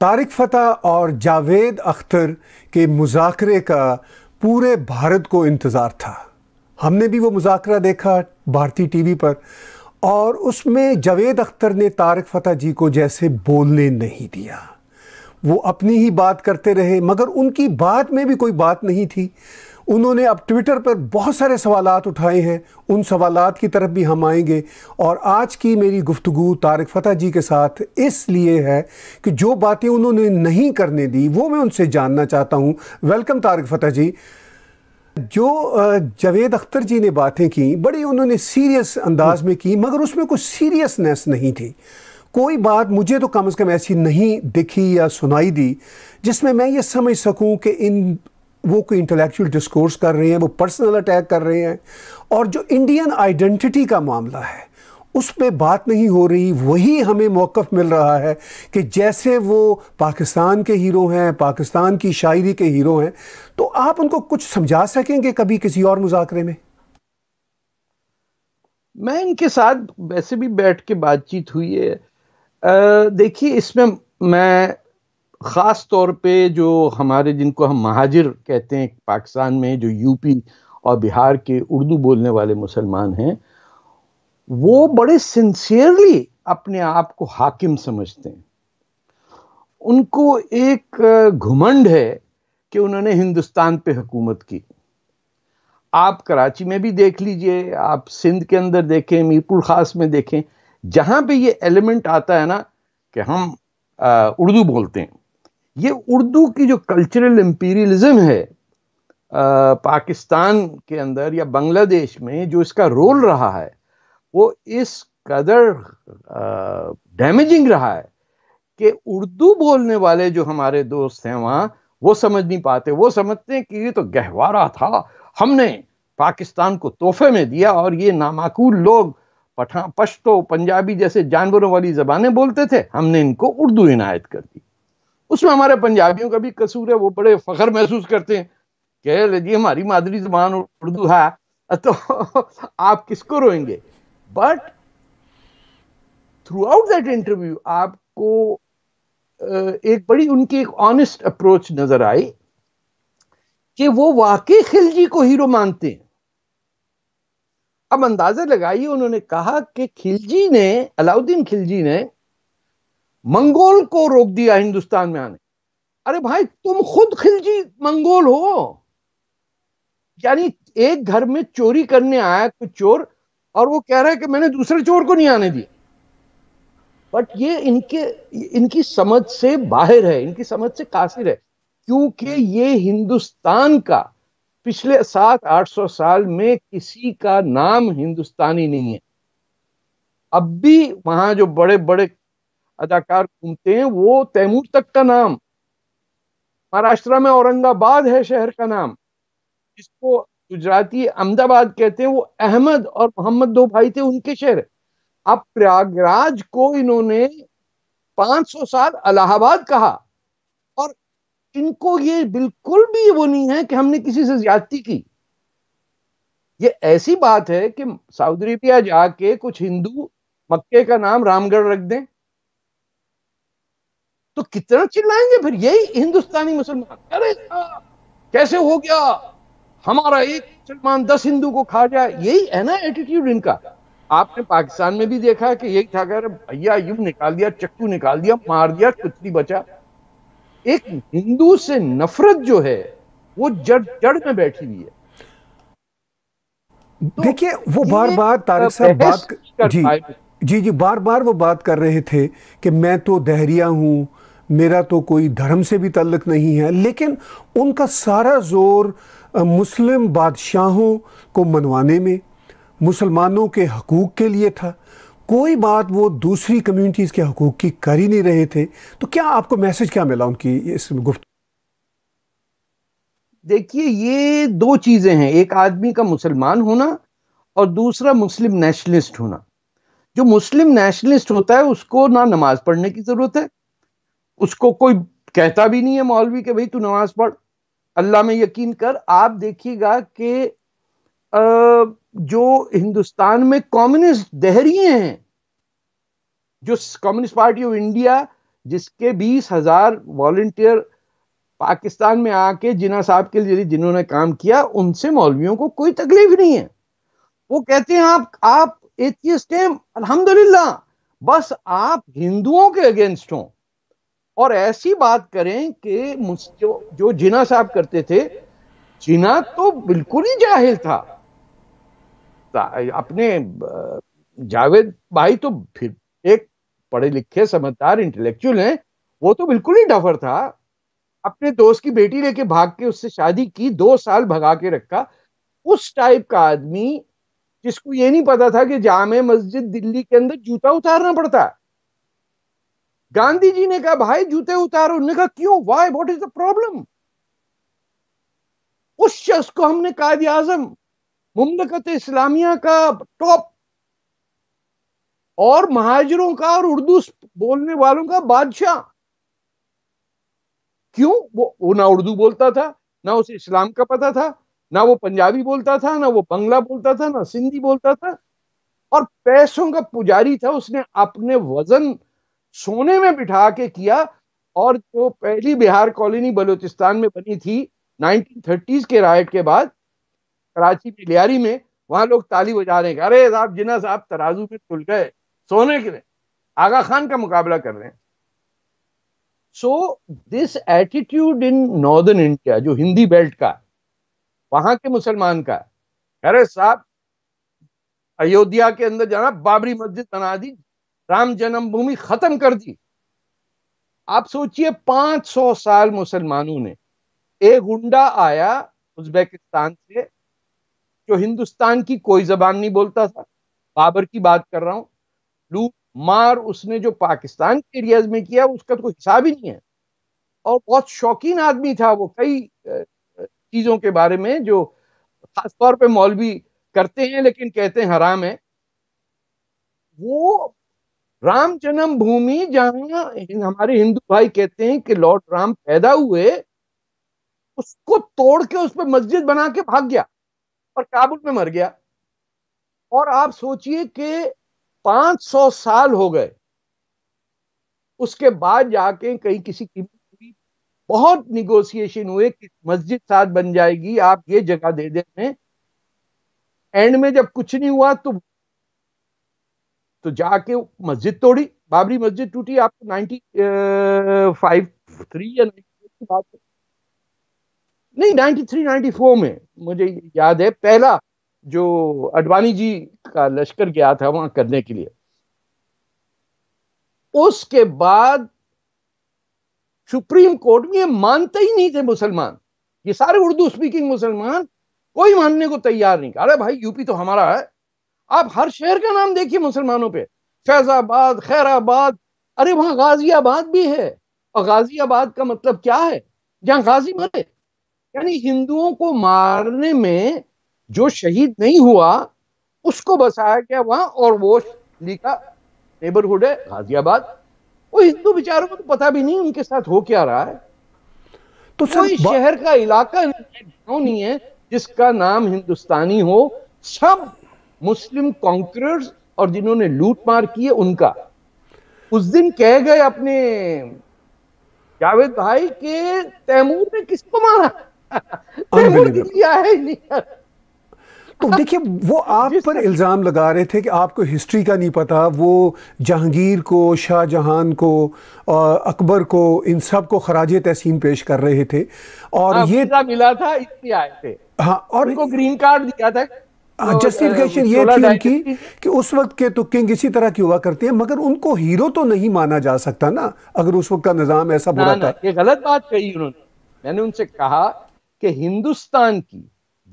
तारिक फतेह और जावेद अख्तर के मुजाकरे का पूरे भारत को इंतज़ार था हमने भी वो मुजाकरा देखा भारतीय टीवी पर और उसमें जावेद अख्तर ने तारिक फतेह जी को जैसे बोलने नहीं दिया वो अपनी ही बात करते रहे मगर उनकी बात में भी कोई बात नहीं थी उन्होंने अब ट्विटर पर बहुत सारे सवाल उठाए हैं उन सवाल की तरफ भी हम आएंगे और आज की मेरी गुफ्तु तारक फ़तेह जी के साथ इसलिए है कि जो बातें उन्होंने नहीं करने दी वो मैं उनसे जानना चाहता हूँ वेलकम तारक फ़तह जी जो जावेद अख्तर जी ने बातें की बड़ी उन्होंने सीरियस अंदाज में की मगर उसमें कुछ सीरियसनेस नहीं थी कोई बात मुझे तो कम से कम ऐसी नहीं दिखी या सुनाई दी जिसमें मैं ये समझ सकूं कि इन वो कोई इंटेलेक्चुअल डिस्कोर्स कर रहे हैं वो पर्सनल अटैक कर रहे हैं और जो इंडियन आइडेंटिटी का मामला है उस पर बात नहीं हो रही वही हमें मौक़ मिल रहा है कि जैसे वो पाकिस्तान के हीरो हैं पाकिस्तान की शायरी के हीरो हैं तो आप उनको कुछ समझा सकेंगे कभी किसी और मुजाकरे में मैं इनके साथ वैसे भी बैठ के बातचीत हुई है देखिए इसमें मैं ख़ास तौर पे जो हमारे जिनको हम महाजिर कहते हैं पाकिस्तान में जो यूपी और बिहार के उर्दू बोलने वाले मुसलमान हैं वो बड़े सिंसियरली अपने आप को हाकिम समझते हैं उनको एक घुमंड है कि उन्होंने हिंदुस्तान पे हुकूमत की आप कराची में भी देख लीजिए आप सिंध के अंदर देखें मीरपुर ख़ास में देखें जहाँ पे ये एलिमेंट आता है ना कि हम उर्दू बोलते हैं ये उर्दू की जो कल्चरल एम्पीरियलिज्म है आ, पाकिस्तान के अंदर या बांग्लादेश में जो इसका रोल रहा है वो इस कदर डैमेजिंग रहा है कि उर्दू बोलने वाले जो हमारे दोस्त हैं वहाँ वो समझ नहीं पाते वो समझते हैं कि ये तो गहवारा था हमने पाकिस्तान को तोहफे में दिया और ये नामाकूल लोग पठा पश्तो पंजाबी जैसे जानवरों वाली जबानें बोलते थे हमने इनको उर्दू इनायत कर दी उसमें हमारे पंजाबियों का भी कसूर है वो बड़े फखर महसूस करते हैं कह जी हमारी मादरी जबान उर्दू है तो आप किसको रोएंगे but throughout that interview आपको एक बड़ी उनकी एक ऑनेस्ट अप्रोच नजर आई कि वो वाकई खिलजी को हीरो मानते हैं अब अंदाजा लगाइए उन्होंने कहा कि खिलजी ने अलाउद्दीन खिलजी ने मंगोल को रोक दिया हिंदुस्तान में आने अरे भाई तुम खुद खिलजी मंगोल हो यानी एक घर में चोरी करने आया कोई चोर और वो कह रहा है कि मैंने दूसरे चोर को नहीं आने दिया बट ये इनके इनकी समझ से बाहर है इनकी समझ से कासिर है क्योंकि ये हिंदुस्तान का पिछले सात आठ सौ साल में किसी का नाम हिंदुस्तानी नहीं है अब भी वहां जो बड़े बड़े अदाकार घूमते हैं वो तैमूर तक का नाम महाराष्ट्र में औरंगाबाद है शहर का नाम जिसको गुजराती अहमदाबाद कहते हैं वो अहमद और मोहम्मद दो भाई थे उनके शहर अब प्रयागराज को इन्होंने 500 साल अलाहाबाद कहा और इनको ये बिल्कुल भी वो नहीं है कि हमने किसी से ज्यादती की ये ऐसी बात है कि सऊदी अरेबिया जाके कुछ हिंदू मक्के का नाम रामगढ़ रख दें तो कितना चिल्लाएंगे फिर यही हिंदुस्तानी मुसलमान अरे हाँ, कैसे हो गया हमारा एक मुसलमान दस हिंदू को खा जाए यही है ना एटीट्यूड इनका आपने पाकिस्तान में भी देखा कि यही था अरे भैया यू निकाल दिया चक्कू निकाल दिया मार दिया कुछ बचा एक हिंदू से नफरत जो है वो जड़ जड़ में बैठी हुई है तो देखिए वो बार बार तारक साहब बात जी जी जी बार बार वो बात कर रहे थे कि मैं तो दहरिया हूं मेरा तो कोई धर्म से भी तल्लक नहीं है लेकिन उनका सारा ज़ोर मुस्लिम बादशाहों को मनवाने में मुसलमानों के हकूक़ के लिए था कोई बात वो दूसरी कम्युनिटीज़ के हकूक़ की कर ही नहीं रहे थे तो क्या आपको मैसेज क्या मिला उनकी इस गुफ्त देखिए ये दो चीज़ें हैं एक आदमी का मुसलमान होना और दूसरा मुस्लिम नेशनलिस्ट होना जो मुस्लिम नेशनलिस्ट होता है उसको ना नमाज पढ़ने की ज़रूरत है उसको कोई कहता भी नहीं है मौलवी के भाई तू नमाज पढ़ अल्लाह में यकीन कर आप देखिएगा कि जो हिंदुस्तान में कम्युनिस्ट दहरिए हैं जो कम्युनिस्ट पार्टी ऑफ इंडिया जिसके बीस हजार वॉल्टियर पाकिस्तान में आके जिना साहब के लिए जिन्होंने काम किया उनसे मौलवियों को कोई तकलीफ नहीं है वो कहते हैं आप आप एथियस्ट हैं अल्हम्दुलिल्लाह बस आप हिंदुओं के अगेंस्ट हों और ऐसी बात करें कि जो, जो जिना साहब करते थे जिना तो बिल्कुल ही जाहिल था अपने जावेद भाई तो फिर एक पढ़े लिखे समझदार इंटेलेक्चुअल हैं वो तो बिल्कुल ही डफर था अपने दोस्त की बेटी लेके भाग के उससे शादी की दो साल भगा के रखा उस टाइप का आदमी जिसको ये नहीं पता था कि जाम मस्जिद दिल्ली के अंदर जूता उतारना पड़ता है गांधी जी ने कहा भाई जूते उतारो उन्होंने कहा क्यों why what is the problem उस शख्स को हमने कायद आजम मुमलकत इस्लामिया का टॉप और महाजरों का और उर्दू बोलने वालों का बादशाह क्यों वो, वो ना उर्दू बोलता था ना उसे इस्लाम का पता था ना वो पंजाबी बोलता था ना वो बंगला बोलता था ना सिंधी बोलता था और पैसों का पुजारी था उसने अपने वजन सोने में बिठा के किया और जो पहली बिहार कॉलोनी बलूचिस्तान में बनी थी 1930s के राइट के बाद कराची में लियारी में वहां लोग ताली बजा रहे हैं अरे साहब जिना साहब तराजू में तुल गए सोने के लिए आगा खान का मुकाबला कर रहे हैं so this attitude in northern India जो हिंदी बेल्ट का वहां के मुसलमान का अरे साहब अयोध्या के अंदर जाना बाबरी मस्जिद बना दी राम जन्मभूमि खत्म कर दी आप सोचिए 500 साल मुसलमानों ने एक गुंडा आया उज्बेकिस्तान से जो हिंदुस्तान की कोई जबान नहीं बोलता था बाबर की बात कर रहा हूं लूट मार उसने जो पाकिस्तान के एरियाज में किया उसका तो कोई हिसाब ही नहीं है और बहुत शौकीन आदमी था वो कई चीजों के बारे में जो खासतौर पे मौलवी करते हैं लेकिन कहते हैं हराम है वो राम जन्म भूमि जहां हमारे हिंदू भाई कहते हैं कि लॉर्ड राम पैदा हुए उसको तोड़ के उस पर मस्जिद बना के भाग गया और काबुल में मर गया और आप सोचिए कि 500 साल हो गए उसके बाद जाके कहीं किसी की बहुत निगोसिएशन हुए कि मस्जिद साथ बन जाएगी आप ये जगह दे दें एंड में जब कुछ नहीं हुआ तो तो जाके मस्जिद तोड़ी बाबरी मस्जिद टूटी आपको नाइनटी फाइव थ्री या नहीं नाइनटी थ्री नाइनटी फोर में मुझे याद है पहला जो अडवाणी जी का लश्कर गया था वहां करने के लिए उसके बाद सुप्रीम कोर्ट में ये मानते ही नहीं थे मुसलमान ये सारे उर्दू स्पीकिंग मुसलमान कोई मानने को तैयार नहीं अरे भाई यूपी तो हमारा है आप हर शहर का नाम देखिए मुसलमानों पे फैजाबाद खैराबाद अरे वहां गाजियाबाद भी है और गाजियाबाद का मतलब क्या है जहां गाजी मरे यानी हिंदुओं को मारने में जो शहीद नहीं हुआ उसको बसाया गया वहां और वो लिखा नेबरहुड है गाजियाबाद वो हिंदू बेचारों को तो पता भी नहीं उनके साथ हो क्या रहा है तो कोई शहर का इलाका नहीं है जिसका नाम हिंदुस्तानी हो सब मुस्लिम कॉन्करर्स और जिन्होंने लूट मार की है उनका उस दिन कह गए अपने जावेद भाई के तैमूर ने किसको मारा तैमूर किया है नहीं तो देखिए वो आप पर इल्ज़ाम लगा रहे थे कि आपको हिस्ट्री का नहीं पता वो जहांगीर को शाहजहां को अकबर को इन सब को खराज तहसीन पेश कर रहे थे और हाँ, ये मिला था इसलिए आए थे हाँ और इनको ग्रीन कार्ड दिया था जस्टिफिकेशन ये थी उनकी कि उस वक्त के तो किंग इसी तरह की हुआ करते हैं मगर उनको हीरो तो नहीं माना जा सकता ना अगर उस वक्त का निज़ाम ऐसा बुरा था ये गलत बात कही उन्होंने मैंने उनसे कहा कि हिंदुस्तान की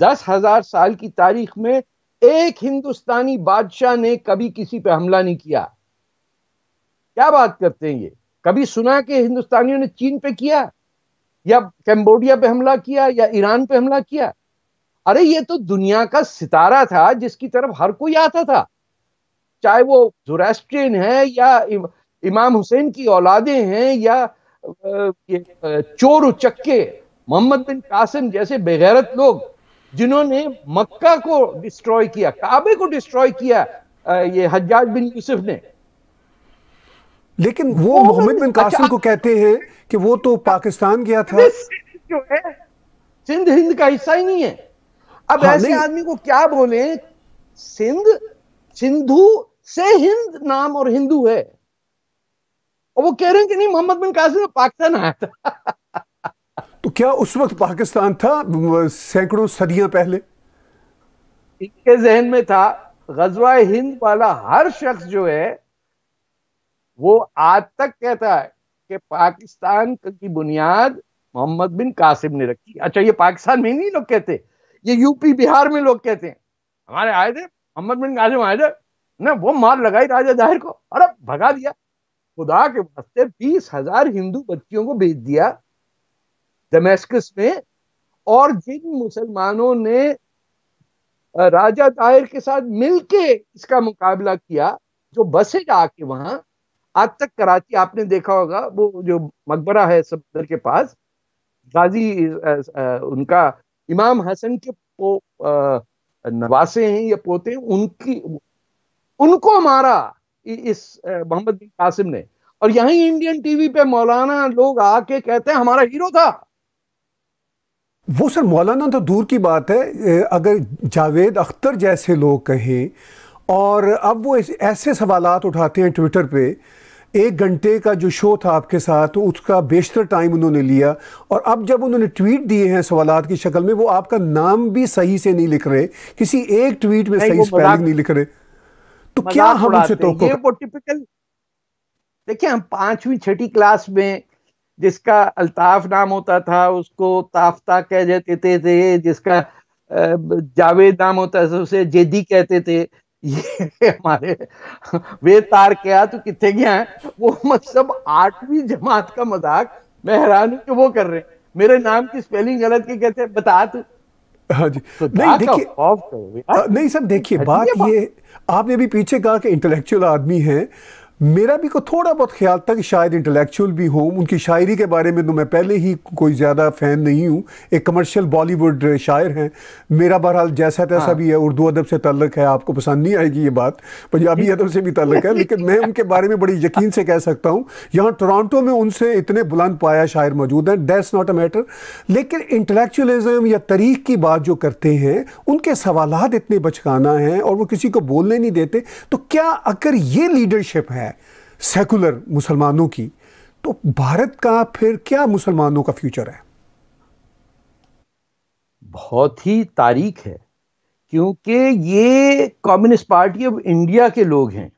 दस हजार साल की तारीख में एक हिंदुस्तानी बादशाह ने कभी किसी पे हमला नहीं किया क्या बात करते हैं ये कभी सुना कि हिंदुस्तानियों ने चीन पे किया या कैम्बोडिया पे हमला किया या ईरान पे हमला किया अरे ये तो दुनिया का सितारा था जिसकी तरफ हर कोई आता था चाहे वो जोरेस्ट्रियन है या इम, इमाम हुसैन की औलादे हैं या चोर उचक्के मोहम्मद बिन कासिम जैसे बेगैरत लोग जिन्होंने मक्का को डिस्ट्रॉय किया काबे को डिस्ट्रॉय किया ये हज्जाज बिन यूसुफ ने लेकिन वो मोहम्मद बिन कासिम को कहते हैं कि वो तो पाकिस्तान गया था जो है सिंध हिंद का हिस्सा ही नहीं है अब हाँ, ऐसे आदमी को क्या बोले सिंध सिंधु से हिंद नाम और हिंदू है और वो कह रहे हैं कि नहीं मोहम्मद बिन कासिम तो पाकिस्तान आया था तो क्या उस वक्त पाकिस्तान था सैकड़ों सदियां पहले इनके जहन में था गजवा हिंद वाला हर शख्स जो है वो आज तक कहता है कि पाकिस्तान की बुनियाद मोहम्मद बिन कासिम ने रखी अच्छा ये पाकिस्तान में नहीं लोग कहते ये यूपी बिहार में लोग कहते हैं हमारे आए थे मोहम्मद बिन गाजिम आए थे ना वो मार लगाई राजा जाहिर को अरे भगा दिया खुदा के वास्ते बीस हजार हिंदू बच्चियों को भेज दिया दमेस्कस में और जिन मुसलमानों ने राजा दायर के साथ मिलके इसका मुकाबला किया जो बसे जाके वहां आज तक कराची आपने देखा होगा वो जो मकबरा है समुद्र के पास गाजी उनका इमाम हसन के पो, नवासे हैं या पोते हैं उनकी उनको मारा इस मोहम्मद बिन कासिम ने और यहीं इंडियन टीवी पे मौलाना लोग आके कहते हैं हमारा हीरो था वो सर मौलाना तो दूर की बात है अगर जावेद अख्तर जैसे लोग कहें और अब वो ऐसे सवाल उठाते हैं ट्विटर पे एक घंटे का जो शो था आपके साथ तो उसका बेशतर टाइम उन्होंने लिया और अब जब उन्होंने ट्वीट दिए हैं सवाल की शक्ल में वो आपका नाम भी सही से नहीं लिख रहे किसी एक ट्वीट में सही स्पेलिंग नहीं लिख रहे तो क्या हम उनसे तो टिपिकल देखिए हम पांचवी छठी क्लास में जिसका अल्ताफ नाम होता था उसको ताफ्ता कह देते थे जिसका जावेद नाम होता था उसे जेदी कहते थे ये हमारे वे तार क्या तो कितने गया है वो मतलब आठवीं जमात का मजाक मैं हैरान हूँ कि वो कर रहे हैं मेरे नाम की स्पेलिंग गलत की कहते हैं बता तू हाँ जी तो नहीं देखिए हाँ? नहीं सर देखिए बात ये आपने भी पीछे कहा कि इंटेलेक्चुअल आदमी है मेरा भी को थोड़ा बहुत ख्याल था कि शायद इंटेलेक्चुअल भी हों उनकी शायरी के बारे में तो मैं पहले ही कोई ज़्यादा फ़ैन नहीं हूँ एक कमर्शियल बॉलीवुड शायर हैं मेरा बहरहाल जैसा तैसा हाँ। भी है उर्दू अदब से तल्लक है आपको पसंद नहीं आएगी ये बात पंजाबी अदब से भी तल्लक है लेकिन मैं उनके बारे में बड़ी यकीन से कह सकता हूँ यहाँ टोरंटो में उनसे इतने बुलंद पाया शायर मौजूद हैं दैट्स नॉट अ मैटर लेकिन इंटलेक्चुअलिज़म या तरीक़ की बात जो करते हैं उनके सवाल इतने बचकाना हैं और वो किसी को बोलने नहीं देते तो क्या अगर ये लीडरशिप है है सेकुलर मुसलमानों की तो भारत का फिर क्या मुसलमानों का फ्यूचर है बहुत ही तारीख है क्योंकि ये कम्युनिस्ट पार्टी ऑफ इंडिया के लोग हैं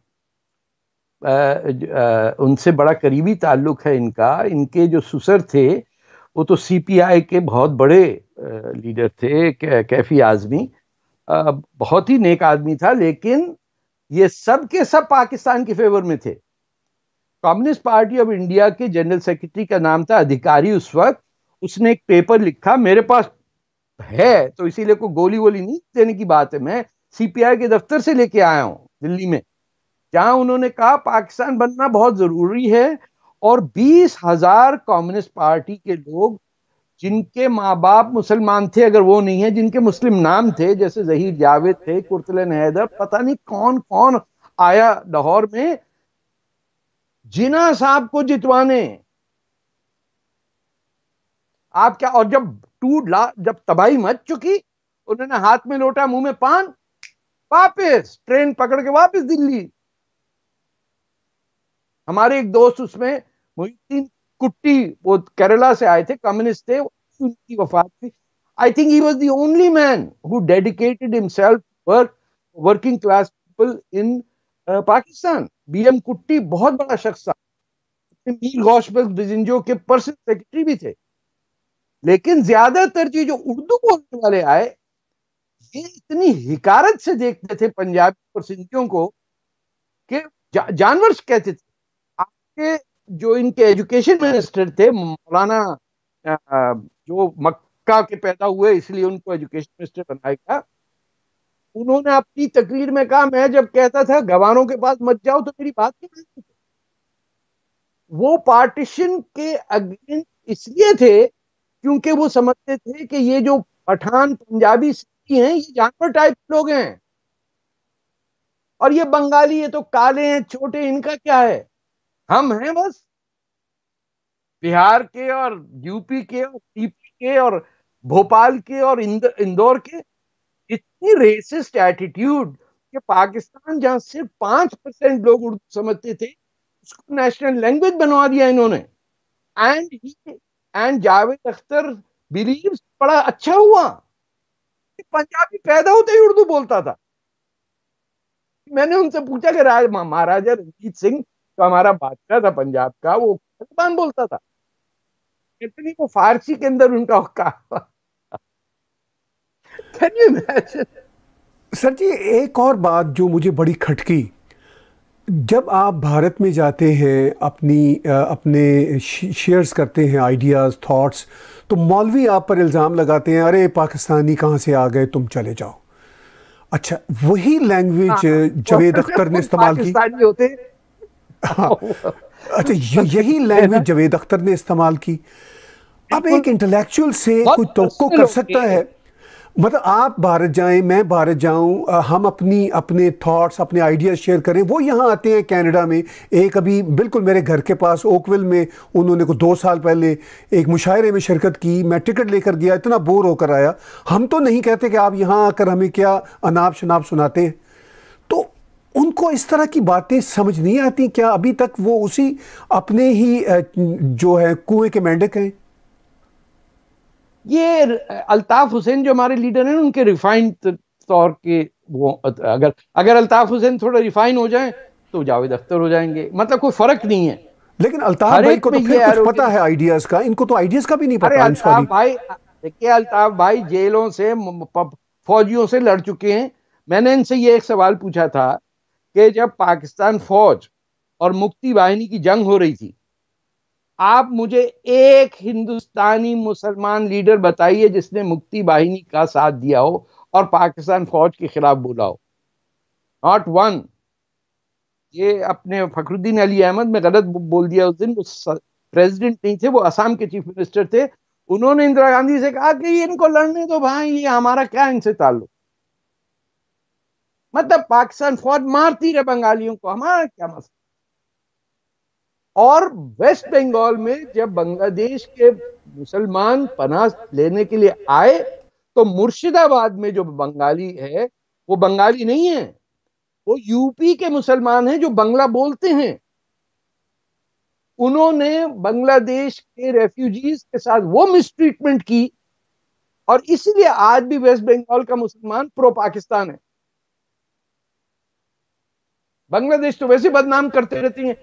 उनसे बड़ा करीबी ताल्लुक है इनका इनके जो सुसर थे वो तो सीपीआई के बहुत बड़े लीडर थे कैफी आजमी बहुत ही नेक आदमी था लेकिन ये सब के सब पाकिस्तान के फेवर में थे कम्युनिस्ट पार्टी ऑफ इंडिया के जनरल सेक्रेटरी का नाम था अधिकारी उस वक्त उसने एक पेपर लिखा मेरे पास है तो इसीलिए कोई गोली वोली नहीं देने की बात है मैं सीपीआई के दफ्तर से लेके आया हूँ दिल्ली में जहां उन्होंने कहा पाकिस्तान बनना बहुत जरूरी है और बीस हजार कम्युनिस्ट पार्टी के लोग जिनके माँ बाप मुसलमान थे अगर वो नहीं है जिनके मुस्लिम नाम थे जैसे जहीर जावेद थे कुर्तलन हैदर पता नहीं कौन कौन आया लाहौर में जिना साहब को जितवाने आप क्या और जब टूट ला जब तबाही मच चुकी उन्होंने हाथ में लोटा मुंह में पान वापस ट्रेन पकड़ के वापस दिल्ली हमारे एक दोस्त उसमें मुहिद्दीन कुट्टी वो केरला से आए थे कम्युनिस्ट थे उनकी वफात थी I think he was the only man who dedicated himself work working class people in Pakistan B M Kutty बहुत बड़ा शख्स था मीर गौशबल के पर्सनल सेक्रेटरी भी थे लेकिन ज्यादातर ये जो उर्दू बोलने वाले आए ये इतनी हिकारत से देखते थे पंजाबी और सिंधियों को कि जा, जानवर कहते थे आपके जो इनके एजुकेशन मिनिस्टर थे मौलाना जो मक्का के पैदा हुए इसलिए उनको एजुकेशन मिनिस्टर बनाया गया उन्होंने अपनी तकरीर में कहा मैं जब कहता था गवानों के पास मत जाओ तो मेरी बात नहीं वो पार्टीशन के अगेंस्ट इसलिए थे क्योंकि वो समझते थे कि ये जो पठान पंजाबी सिखी हैं ये जानवर टाइप लोग हैं और ये बंगाली ये तो काले हैं छोटे इनका क्या है हम हैं बस बिहार के और यूपी के और सीपी e के और भोपाल के और इंदौर के इतनी रेसिस्ट एटीट्यूड कि पाकिस्तान जहां सिर्फ पांच परसेंट लोग उर्दू समझते थे उसको नेशनल लैंग्वेज बनवा दिया इन्होंने and he and Javed Akhtar believe बड़ा अच्छा हुआ पंजाबी पैदा होते ही उर्दू बोलता था मैंने उनसे पूछा कि महाराजा रंजीत सिंह तो हमारा बादशाह था पंजाब का वो जबान बोलता था इतनी वो फारसी के अंदर उनका औकात can you imagine sir ji एक और बात जो मुझे बड़ी खटकी जब आप भारत में जाते हैं अपनी अपने शेयर्स करते हैं आइडियाज़ थॉट्स तो मौलवी आप पर इल्ज़ाम लगाते हैं अरे पाकिस्तानी कहाँ से आ गए तुम चले जाओ अच्छा वही लैंग्वेज हाँ, हाँ। जवेद अख्तर ने इस्तेमाल की होते अच्छा यही लैंग्वेज जवेद अख्तर ने इस्तेमाल की अब एक इंटेलेक्चुअल से कोई तो कर सकता है मतलब आप भारत जाएं मैं भारत जाऊं हम अपनी अपने थॉट्स अपने आइडिया शेयर करें वो यहाँ आते हैं कनाडा में एक अभी बिल्कुल मेरे घर के पास ओकविल में उन्होंने को दो साल पहले एक मुशायरे में शिरकत की मैं टिकट लेकर गया इतना बोर होकर आया हम तो नहीं कहते कि आप यहाँ आकर हमें क्या अनाप शनाप सुनाते हैं उनको इस तरह की बातें समझ नहीं आती क्या अभी तक वो उसी अपने ही जो है कुएं के मेंढक हैं ये अल्ताफ हुसैन जो हमारे लीडर हैं उनके रिफाइंड तौर के वो अगर अगर अल्ताफ हुसैन थोड़ा रिफाइन हो जाए तो जावेद अख्तर हो जाएंगे मतलब कोई फर्क नहीं है लेकिन अल्ताफ भाई को तो फिर कुछ पता है आइडियाज का इनको तो आइडियाज का भी नहीं पता अल्ताफ भाई देखिए अल्ताफ भाई जेलों से फौजियों से लड़ चुके हैं मैंने इनसे ये एक सवाल पूछा था कि जब पाकिस्तान फौज और मुक्ति वाहिनी की जंग हो रही थी आप मुझे एक हिंदुस्तानी मुसलमान लीडर बताइए जिसने मुक्ति वाहिनी का साथ दिया हो और पाकिस्तान फौज के खिलाफ बोला हो नॉट वन ये अपने फखरुद्दीन अली अहमद में गलत बोल दिया उस दिन वो प्रेसिडेंट नहीं थे वो असम के चीफ मिनिस्टर थे उन्होंने इंदिरा गांधी से कहा कि इनको लड़ने दो भाई ये हमारा क्या इनसे ताल्लुक मतलब पाकिस्तान फौज मारती रहे बंगालियों को हमारा क्या मसला और वेस्ट बंगाल में जब बांग्लादेश के मुसलमान पनाह लेने के लिए आए तो मुर्शिदाबाद में जो बंगाली है वो बंगाली नहीं है वो यूपी के मुसलमान हैं जो बंगला बोलते हैं उन्होंने बांग्लादेश के रेफ्यूजीज के साथ वो मिसट्रीटमेंट की और इसलिए आज भी वेस्ट बंगाल का मुसलमान प्रो पाकिस्तान है बांग्लादेश तो वैसे बदनाम करते रहती है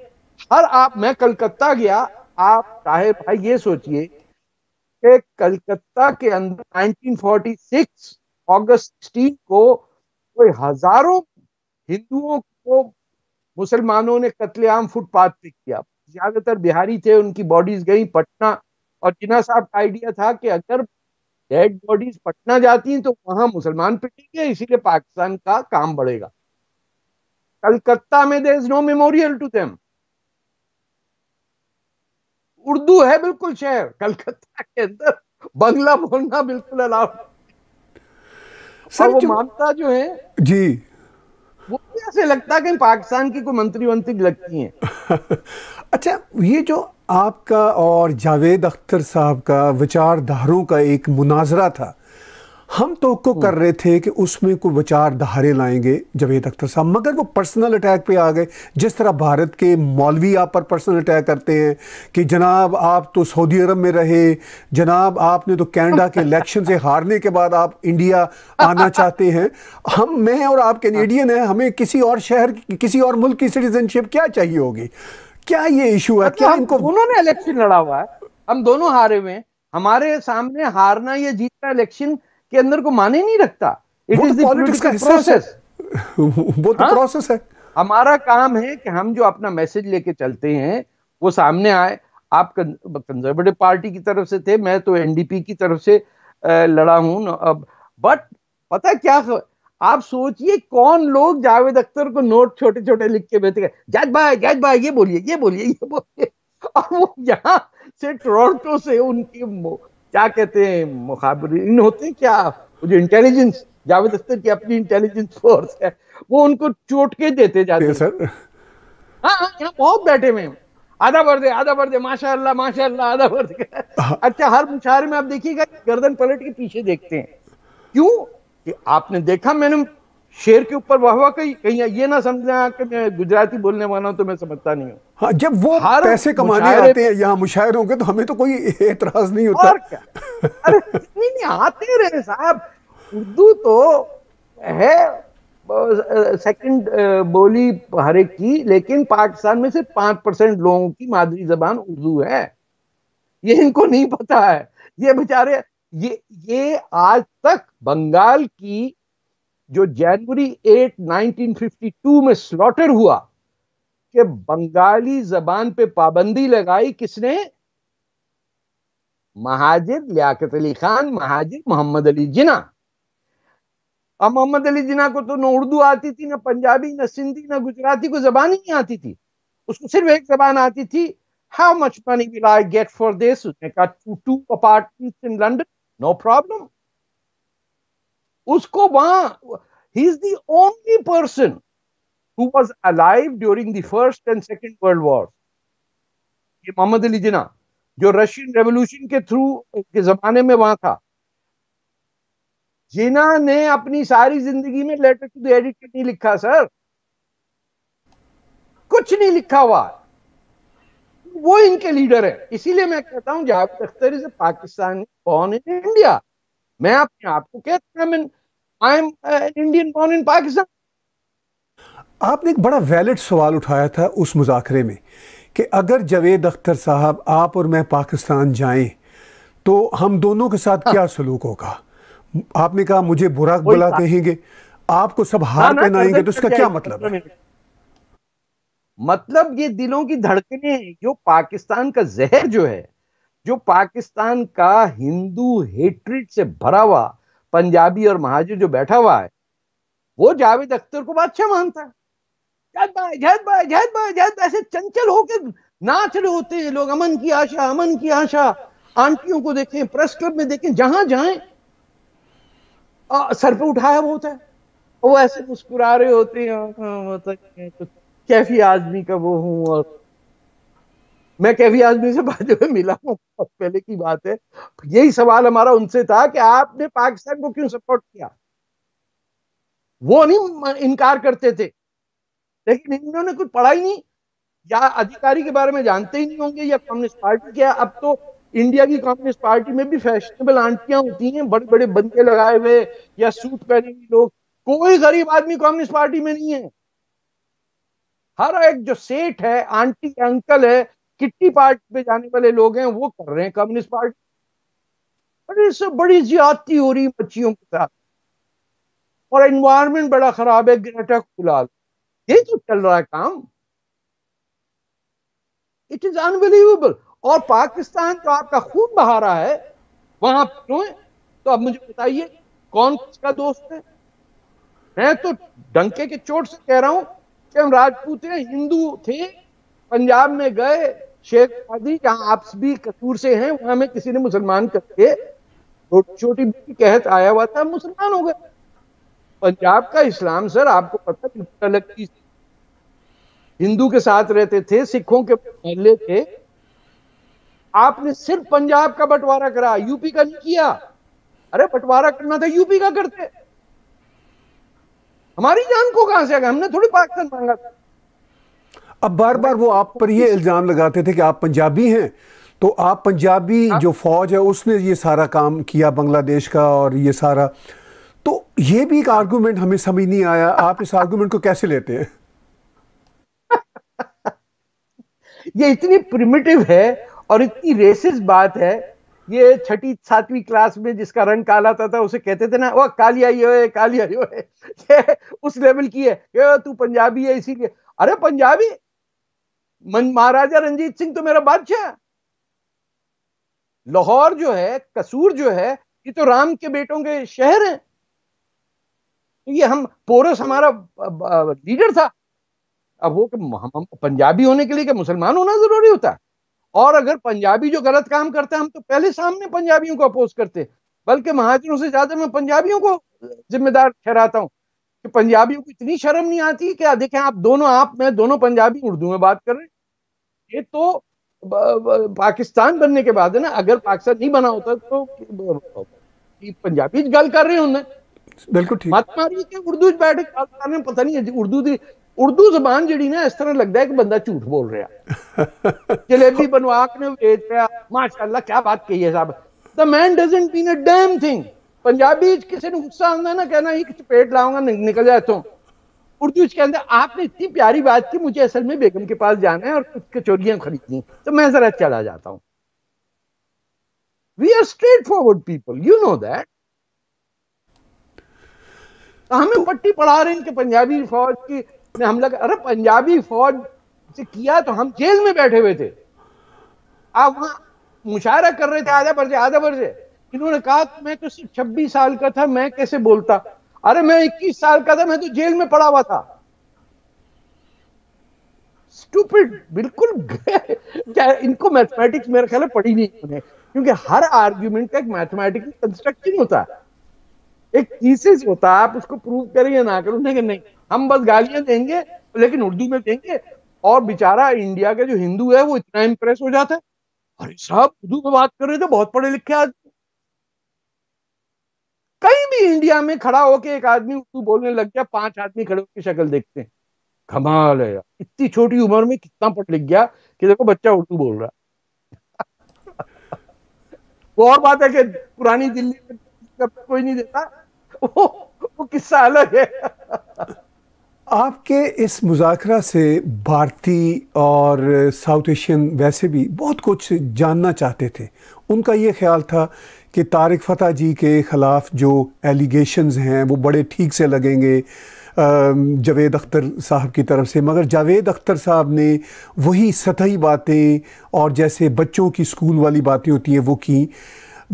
हर आप मैं कलकत्ता गया आप चाहे भाई ये सोचिए कि कलकत्ता के अंदर 1946 अगस्त सिक्स को कोई हजारों हिंदुओं को मुसलमानों ने कत्लेआम फुटपाथ पे किया ज्यादातर बिहारी थे उनकी बॉडीज गई पटना और जिना साहब का आइडिया था कि अगर डेड बॉडीज पटना जाती हैं तो वहां मुसलमान पिटेंगे इसीलिए पाकिस्तान का काम बढ़ेगा कलकत्ता में there is no memorial to them Urdu है बिल्कुल शहर कलकत्ता के अंदर बंगला बोलना बिल्कुल अलाउड सर वो मानता जो है जी वो ऐसे लगता कि पाकिस्तान की कोई मंत्री वंत्री लगती है अच्छा ये जो आपका और जावेद अख्तर साहब का विचारधारों का एक मुनाजरा था हम तो कर रहे थे कि उसमें कोई विचारधारे लाएंगे जवेद अख्तर साहब मगर वो पर्सनल अटैक पे आ गए जिस तरह भारत के मौलवी आप पर पर्सनल अटैक करते हैं कि जनाब आप तो सऊदी अरब में रहे जनाब आपने तो कैनेडा के इलेक्शन से हारने के बाद आप इंडिया आना चाहते हैं हम मैं और आप कैनेडियन हैं हमें किसी और शहर किसी और मुल्क की सिटीजनशिप क्या चाहिए होगी क्या ये इशू है क्या मतलब इनको उन्होंने इलेक्शन लड़ा हुआ है हम दोनों हारे हुए हमारे सामने हारना या जीतना इलेक्शन के अंदर को माने नहीं रखता इट इज पॉलिटिकल प्रोसेस वो तो प्रोसेस तो हाँ? है हमारा काम है कि हम जो अपना मैसेज लेके चलते हैं वो सामने आए आप कंजर्वेटिव पार्टी की तरफ से थे मैं तो एनडीपी की तरफ से लड़ा हूं अब बट पता क्या आप सोचिए कौन लोग जावेद अख्तर को नोट छोटे छोटे लिख के भेजते जज भाई जज भाई ये बोलिए ये बोलिए ये बोलिए अब वो यहाँ से टोरंटो से उनकी क्या कहते हैं मुखाबरीन होते हैं क्या जो इंटेलिजेंस जावेद अख्तर की अपनी इंटेलिजेंस फोर्स है वो उनको चोट के देते जाते सर हाँ हाँ बहुत बैठे हुए आधा भर दे आधा भर दे माशा आधा भर दे हाँ। अच्छा हर मुशारे में आप देखिएगा गर्दन पलट के पीछे देखते हैं क्यों कि आपने देखा मैंने शेर के ऊपर वाह वाह कहीं कहीं ये ना समझना कि मैं गुजराती बोलने वाला हूँ तो मैं समझता नहीं हूँ हाँ जब वो पैसे कमाने आते हैं यहाँ मुशायरों के तो हमें तो कोई एतराज नहीं होता और क्या अरे नहीं नहीं आते रहे साहब उर्दू तो है सेकंड बोली हर एक की लेकिन पाकिस्तान में सिर्फ पांच परसेंट लोगों की मादरी जबान उर्दू है ये इनको नहीं पता है ये बेचारे ये ये आज तक बंगाल की जो जनवरी 8 1952 में स्लॉटर हुआ कि बंगाली जबान पे पाबंदी लगाई किसने महाजिर लियाकत अली खान महाजिर मोहम्मद अली जिना अब मोहम्मद अली जिना को तो न उर्दू आती थी ना पंजाबी ना सिंधी ना गुजराती को जबान ही नहीं आती थी उसको सिर्फ एक जबान आती थी how much money will I get for this उसने कहा two two apartments in London no problem उसको वहां he is the only person who was alive during the first and second world war ये मोहम्मद अली जिना जो रशियन रेवोल्यूशन के through के जमाने में वहां था जिना ने अपनी सारी जिंदगी में लेटर टू द एडिटर नहीं लिखा सर कुछ नहीं लिखा हुआ वो इनके लीडर है इसीलिए मैं कहता हूं Javed Akhtar is Pakistani born in India मैं अपने आप को कहता हूं I am Indian born in Pakistan आपने एक बड़ा वैलिड सवाल उठाया था उस मुजाकरे में कि अगर जवेद अख्तर साहब आप और मैं पाकिस्तान जाएं तो हम दोनों के साथ हाँ। क्या सलूक होगा आपने कहा मुझे बुरा बुला कहेंगे आपको सब हाँ, हार पहनाएंगे तो उसका क्या मतलब है मतलब ये दिलों की धड़कने जो पाकिस्तान का जहर जो है जो पाकिस्तान का हिंदू हेट्रिट से भरा हुआ पंजाबी और महाजन जो बैठा हुआ है वो जावेद अख्तर को बादशाह मानता है भाई भाई भाई ऐसे चंचल होकर नाच रहे होते हैं लोग अमन की आशा अमन की आशा आंटियों को देखें प्रेस क्लब में देखें जहां जाए सर पे उठाया वो होता है वो ऐसे मुस्कुरा रहे होते हैं हाँ, हाँ, कैफी आदमी का वो हूँ और मैं कैफी आजमी से बाद में मिला हूँ पहले की बात है यही सवाल हमारा उनसे था कि आपने पाकिस्तान को क्यों सपोर्ट किया वो नहीं इनकार करते थे लेकिन इन्होंने कुछ पढ़ा ही नहीं या अधिकारी के बारे में जानते ही नहीं होंगे या कम्युनिस्ट पार्टी क्या अब तो इंडिया की कम्युनिस्ट पार्टी में भी फैशनेबल आंटियां होती हैं बड़े बड़े बंदे लगाए हुए या सूट पहने हुए लोग कोई गरीब आदमी कम्युनिस्ट पार्टी में नहीं है हर एक जो सेठ है आंटी अंकल है किट्टी पार्ट पे जाने वाले लोग हैं वो कर रहे हैं कम्युनिस्ट पार्टी अरे इससे बड़ी ज्यादती हो रही बच्चियों के साथ और एनवायरमेंट बड़ा खराब है ग्रेटा कुलाल ये जो चल रहा है काम इट इज अनबिलीवेबल और पाकिस्तान तो आपका खून बहा रहा है वहां क्यों तो अब मुझे बताइए कौन किसका दोस्त है मैं तो डंके के चोट से कह रहा हूं कि हम राजपूत हैं हिंदू थे पंजाब में गए शेख गाजी जहाँ आप भी कसूर से हैं वहां में किसी ने मुसलमान करके छोटी बेटी कहत आया हुआ था मुसलमान हो गए पंजाब का इस्लाम सर आपको पता बिल्कुल अलग चीज हिंदू के साथ रहते थे सिखों के पहले थे आपने सिर्फ पंजाब का बंटवारा करा यूपी का नहीं किया अरे बंटवारा करना था यूपी का करते हमारी जान को कहां से आ गया हमने थोड़ी पाकिस्तान मांगा था अब बार बार वो आप पर ये इल्ज़ाम लगाते थे कि आप पंजाबी हैं तो आप पंजाबी हाँ। जो फौज है उसने ये सारा काम किया बांग्लादेश का और ये सारा तो ये भी एक आर्गूमेंट हमें समझ नहीं आया आप इस आर्गूमेंट को कैसे लेते हैं ये इतनी प्रिमिटिव है और इतनी रेसिस बात है ये छठी सातवीं क्लास में जिसका रंग काला था, था उसे कहते थे ना वो काली आई हो काली आई हो उस लेवल की है तू पंजाबी है इसीलिए अरे पंजाबी महाराजा रंजीत सिंह तो मेरा बादशाह लाहौर जो है कसूर जो है ये तो राम के बेटों के शहर है ये हम पोरस हमारा लीडर था अब वो कि पंजाबी होने के लिए क्या मुसलमान होना जरूरी होता है और अगर पंजाबी जो गलत काम करते हैं हम तो पहले सामने पंजाबियों को अपोज करते बल्कि महाजनों से ज्यादा मैं पंजाबियों को जिम्मेदार ठहराता हूँ कि पंजाबियों को इतनी शर्म नहीं आती क्या देखें आप दोनों आप मैं दोनों पंजाबी उर्दू में बात कर रहे हैं ये तो पाकिस्तान बनने के बाद है ना अगर पाकिस्तान नहीं बना होता तो पंजाबी गल कर रहे होंगे बिल्कुल ठीक मत मारिए कि उर्दू बैठ गल पता नहीं है उर्दू की उर्दू जबान जी ना इस तरह लगता है कि बंदा झूठ बोल रहा जलेबी बनवाक ने बेच रहा माशाला क्या बात कही है साहब the man doesn't been a damn thing Punjabi किसी गुस्सा आंदा ना कहना ही चपेट लाऊंगा निकल जाए इतों उर्दू इसके अंदर आपने इतनी प्यारी बात की मुझे असल में बेगम के पास जाना है और कुछ कचोरियां खरीदनी तो मैं जरा चला जाता हूं we are straightforward people you know that हमें पट्टी पढ़ा रहे हैं कि पंजाबी फौज की हम लगा अरे पंजाबी फौज से किया तो हम जेल में बैठे हुए थे आप वहां मुशायरा कर रहे थे आधा पर से आधा पर से इन्होंने कहा मैं तो सिर्फ छब्बीस साल का था मैं कैसे बोलता अरे मैं 21 साल का था मैं तो जेल में पड़ा हुआ था स्टूपिड बिल्कुल क्या इनको मैथमेटिक्स मेरे ख्याल पढ़ी नहीं उन्हें क्योंकि हर आर्ग्यूमेंट का एक मैथमेटिकल कंस्ट्रक्शन होता है एक थीसिस होता है आप उसको प्रूव करें या ना करें नहीं नहीं हम बस गालियां देंगे लेकिन उर्दू में देंगे और बेचारा इंडिया का जो हिंदू है वो इतना इंप्रेस हो जाता है अरे साहब उर्दू में बात कर रहे थे तो बहुत पढ़े लिखे आदमी कहीं भी इंडिया में खड़ा होके एक आदमी उर्दू बोलने लग गया पांच आदमी खड़े होकर शक्ल देखते हैं कमाल है यार इतनी छोटी उम्र में कितना पढ़ लिख गया कि देखो बच्चा उर्दू बोल रहा वो और बात है कि पुरानी दिल्ली में कोई नहीं देता वो वो किस्सा अलग है आपके इस मुजाकरा से भारती और साउथ एशियन वैसे भी बहुत कुछ जानना चाहते थे उनका ये ख्याल था कि तारिक फ़तह जी के ख़िलाफ़ जो एलिगेशनज़ हैं वो बड़े ठीक से लगेंगे जावेद अख्तर साहब की तरफ से मगर जावेद अख्तर साहब ने वही सतही बातें और जैसे बच्चों की स्कूल वाली बातें होती हैं वो की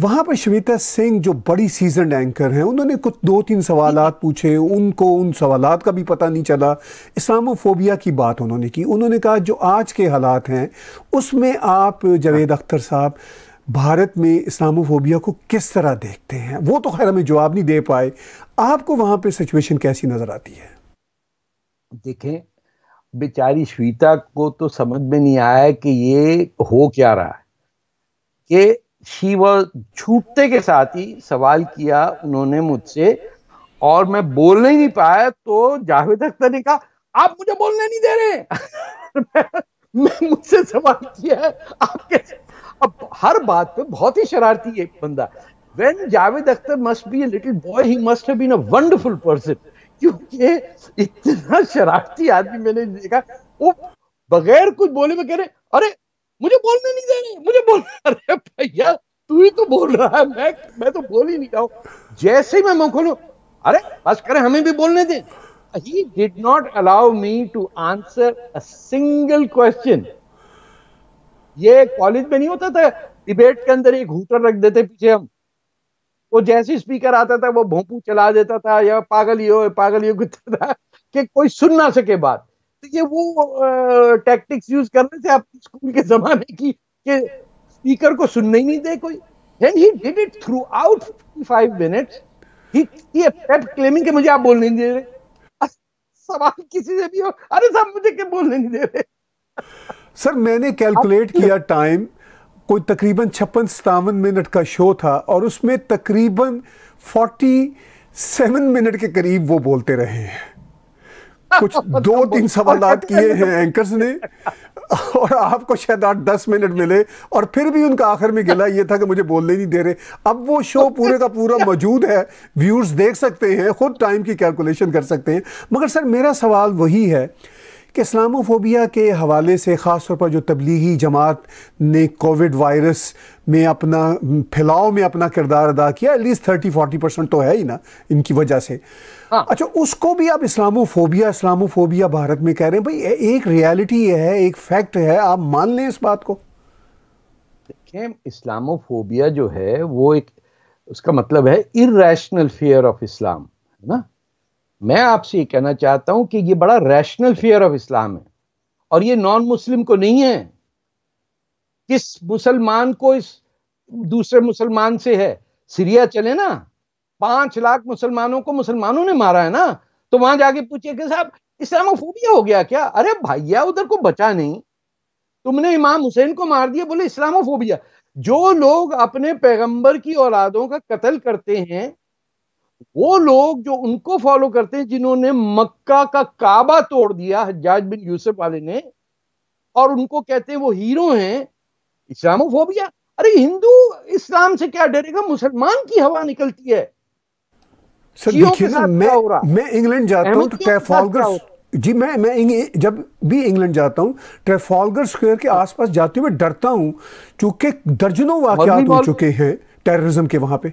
वहाँ पर श्वेता सिंह जो बड़ी सीजन एंकर हैं उन्होंने कुछ दो तीन सवाल पूछे उनको उन सवाल का भी पता नहीं चला इस्लामोफोबिया की बात उन्होंने की उन्होंने कहा जो आज के हालात हैं उसमें आप जावेद अख्तर साहब भारत में इस्लामोफोबिया को किस तरह देखते हैं वो तो खैर हमें जवाब नहीं दे पाए आपको वहाँ पे सिचुएशन कैसी नज़र आती है देखें बेचारी श्वेता को तो समझ में नहीं आया कि ये हो क्या रहा है कि शी छूटते के साथ ही सवाल किया उन्होंने मुझसे और मैं बोल नहीं पाया तो जावेद अख्तर ने कहा आप मुझे बोलने नहीं दे रहे मैं मुझसे सवाल किया है आप कैसे अब हर बात पे बहुत ही शरारती एक बंदा when Javed Akhtar must be little boy he must है वंडरफुल पर्सन क्योंकि इतना शरारती आदमी मैंने देखा वो बगैर कुछ बोले में कह रहे अरे मुझे बोलने नहीं दे रहे मुझे बोल रहे भैया तू ही तो बोल रहा है मैं मैं तो बोल ही नहीं रहा हूं जैसे ही मैं मुंह खोलू अरे बस करे हमें भी बोलने दे he did not allow me to answer a single question ये कॉलेज में नहीं होता था डिबेट के अंदर एक हूटर रख देते पीछे हम वो जैसे स्पीकर आता था वो भोंपू चला देता था या पागल ही हो पागल ही हो था कि कोई सुन ना सके बात तो ये वो टैक्टिक्स यूज कर रहे थे आप स्कूल के जमाने की कि स्पीकर को सुनने ही नहीं दे कोई then he did it throughout five minutes he ये पेप क्लेमिंग के मुझे आप बोलने नहीं दे रहे सवाल किसी से भी हो अरे साहब मुझे क्या बोलने नहीं दे रहे सर मैंने कैलकुलेट किया टाइम कोई तकरीबन छप्पन सतावन मिनट का शो था और उसमें तकरीबन फोर्टी सेवन मिनट के करीब वो बोलते रहे हैं कुछ दो तो तीन सवाल किए हैं एंकर्स ने और आपको शायद आठ दस मिनट मिले और फिर भी उनका आखिर में गिला ये था कि मुझे बोलने नहीं दे रहे अब वो शो पूरे का पूरा मौजूद है व्यूर्स देख सकते हैं खुद टाइम की कैलकुलेशन कर सकते हैं मगर सर मेरा सवाल वही है कि इस्लामोफोबिया के हवाले से ख़ास तौर पर जो तबलीगी जमात ने कोविड वायरस में अपना फैलाव में अपना किरदार अदा किया एटलीस्ट थर्टी फोर्टी परसेंट तो है ही ना इनकी वजह से हाँ। अच्छा उसको भी आप इस्लामोफोबिया इस्लामोफोबिया भारत में कह रहे हैं भाई एक रियलिटी है एक फैक्ट है आप मान लें इस बात को इस्लामो इस्लामोफोबिया जो है वो एक उसका मतलब है इेशनल फियर ऑफ इस्लाम है ना मैं आपसे ये कहना चाहता हूं कि ये बड़ा रैशनल फियर ऑफ इस्लाम है और ये नॉन मुस्लिम को नहीं है किस मुसलमान को इस दूसरे मुसलमान से है सीरिया चले ना पांच लाख मुसलमानों को मुसलमानों ने मारा है ना तो वहां जाके पूछिए कि साहब इस्लामोफोबिया हो गया क्या अरे भैया उधर को बचा नहीं तुमने इमाम हुसैन को मार दिया बोले इस्लामोफोबिया जो लोग अपने पैगंबर की औलादों का कत्ल करते हैं वो लोग जो उनको फॉलो करते हैं जिन्होंने मक्का का काबा तोड़ दिया हजाज बिन यूसुफ वाले ने और उनको कहते हैं वो हीरो हैं इस्लामोफोबिया अरे हिंदू इस्लाम से क्या डरेगा मुसलमान की हवा निकलती है सर देखिए ना मैं मैं इंग्लैंड जाता हूँ तो ट्रेफॉल्गर जी मैं मैं जब भी इंग्लैंड जाता हूँ ट्रेफॉल्गर स्क्वायर के आसपास जाते हुए डरता हूँ चूंकि दर्जनों वाकत हो चुके हैं टेररिज्म के वहां पे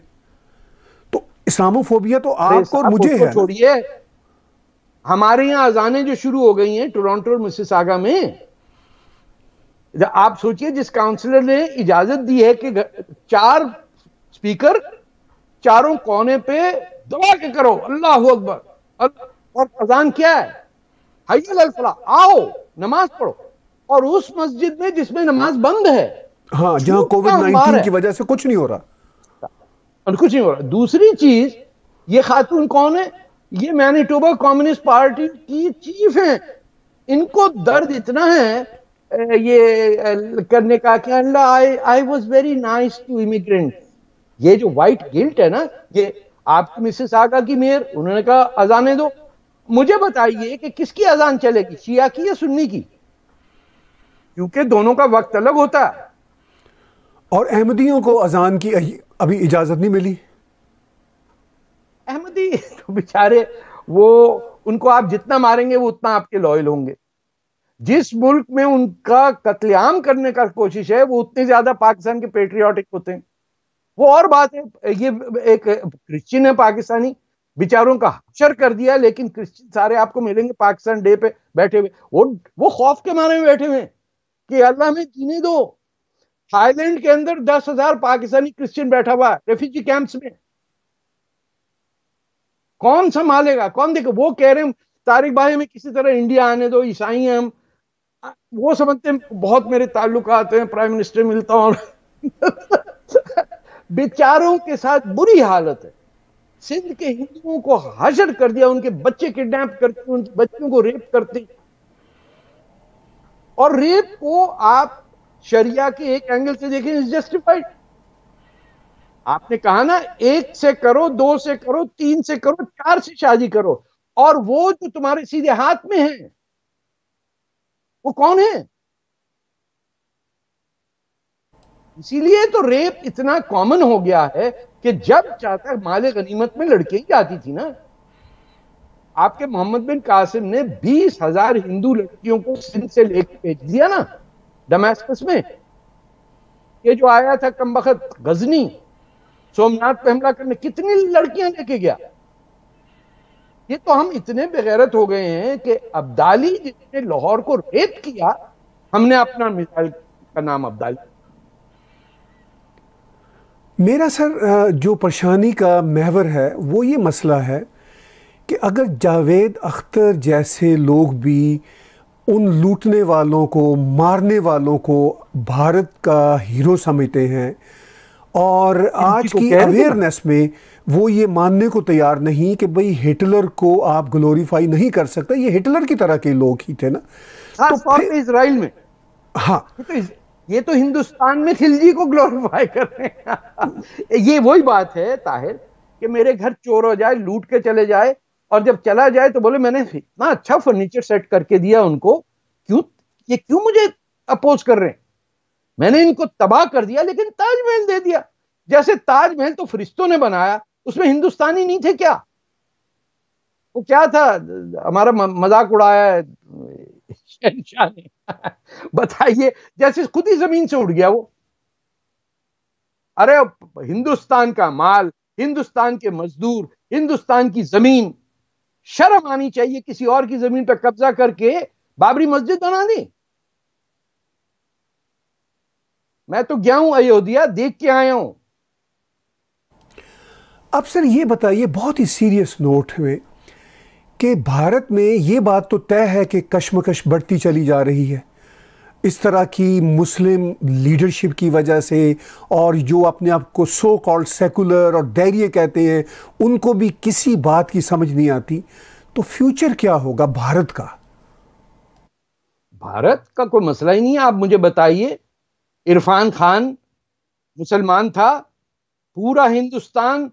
इस्लामोफोबिया तो आपको और मुझे है छोड़िए हमारे यहां अजानें जो शुरू हो गई हैं टोरंटो और मिसिसागा में आप सोचिए जिस काउंसलर ने इजाजत दी है कि चार स्पीकर चारों कोने पे दबा के करो अल्लाह अकबर और अजान क्या है फला आओ नमाज पढ़ो और उस मस्जिद में जिसमें नमाज बंद है हाँ जहां कोविड नाइनटीन की वजह से कुछ नहीं हो रहा और कुछ नहीं हो रहा दूसरी चीज ये खातून कौन है ये मैनिटोबा कम्युनिस्ट पार्टी की चीफ है इनको दर्द इतना है ये करने का कि अल्लाह I I was very nice to immigrant ये जो वाइट गिल्ट है ना ये आप मिसेस आगा की मेयर उन्होंने कहा अजाने दो मुझे बताइए कि किसकी अजान चलेगी शिया की या सुन्नी की क्योंकि दोनों का वक्त अलग होता है और अहमदियों को अजान की अभी इजाजत नहीं मिली अहमदी तो बेचारे वो उनको आप जितना मारेंगे वो उतना आपके लॉयल होंगे जिस मुल्क में उनका कत्लेआम करने का कोशिश है वो उतने ज्यादा पाकिस्तान के पेट्रियाटिक होते हैं वो और बात है ये एक क्रिश्चियन है पाकिस्तानी बिचारों का हशर कर दिया लेकिन क्रिश्चियन सारे आपको मिलेंगे पाकिस्तान डे पे बैठे हुए वो वो खौफ के मारे में बैठे हुए कि अल्लाह हमें जीने दो थाईलैंड के अंदर दस हजार पाकिस्तानी क्रिश्चियन बैठा हुआ है रेफ्यूजी कैंप्स में कौन संभालेगा कौन देखे वो कह रहे हैं तारिक भाई हमें किसी तरह इंडिया आने दो ईसाई हैं हम वो समझते हैं बहुत मेरे ताल्लुक आते हैं प्राइम मिनिस्टर मिलता हूं बेचारों के साथ बुरी हालत है सिंध के हिंदुओं को हजर कर दिया उनके बच्चे किडनैप करते उनके बच्चों को रेप करते और रेप को आप शरिया के एक एंगल से देखें इज जस्टिफाइड आपने कहा ना एक से करो दो से करो तीन से करो चार से शादी करो और वो जो तुम्हारे सीधे हाथ में है वो कौन है इसीलिए तो रेप इतना कॉमन हो गया है कि जब चाहता माले गनीमत में लड़के ही आती थी ना आपके मोहम्मद बिन कासिम ने बीस हजार हिंदू लड़कियों को सिंध से लेकर भेज दिया ना डमेस्कस में ये जो आया था कम वक्त गजनी सोमनाथ पे हमला करने कितनी लड़कियां लेके गया ये तो हम इतने बेगैरत हो गए हैं कि अब्दाली जिसने लाहौर को रेप किया हमने अपना मिसाइल का नाम अब्दाली मेरा सर जो परेशानी का महवर है वो ये मसला है कि अगर जावेद अख्तर जैसे लोग भी उन लूटने वालों को मारने वालों को भारत का हीरो समझते हैं और तो आज की अवेयरनेस में वो ये मानने को तैयार नहीं कि भाई हिटलर को आप ग्लोरीफाई नहीं कर सकते ये हिटलर की तरह के लोग ही थे ना हाँ, तो इसराइल में हाँ तो ये तो हिंदुस्तान में खिलजी को ग्लोरीफाई कर रहे हैं ये वही बात है ताहिर कि मेरे घर चोर हो जाए लूट के चले जाए और जब चला जाए तो बोले मैंने इतना अच्छा फर्नीचर सेट करके दिया उनको क्यों ये क्यों मुझे अपोज कर रहे हैं मैंने इनको तबाह कर दिया लेकिन ताजमहल दे दिया जैसे ताजमहल तो फरिश्तों ने बनाया उसमें हिंदुस्तानी नहीं थे क्या वो क्या था हमारा मजाक उड़ाया है बताइए जैसे खुद ही जमीन से उड़ गया वो अरे हिंदुस्तान का माल हिंदुस्तान के मजदूर हिंदुस्तान की जमीन शर्म आनी चाहिए किसी और की जमीन पर कब्जा करके बाबरी मस्जिद बना दी मैं तो गया हूं अयोध्या देख के आया हूं अब सर ये बताइए बहुत ही सीरियस नोट में कि भारत में ये बात तो तय है कि कश्मकश बढ़ती चली जा रही है इस तरह की मुस्लिम लीडरशिप की वजह से और जो अपने आप को सो कॉल्ड सेकुलर और धैर्य कहते हैं उनको भी किसी बात की समझ नहीं आती तो फ्यूचर क्या होगा भारत का भारत का कोई मसला ही नहीं है आप मुझे बताइए इरफान खान मुसलमान था पूरा हिंदुस्तान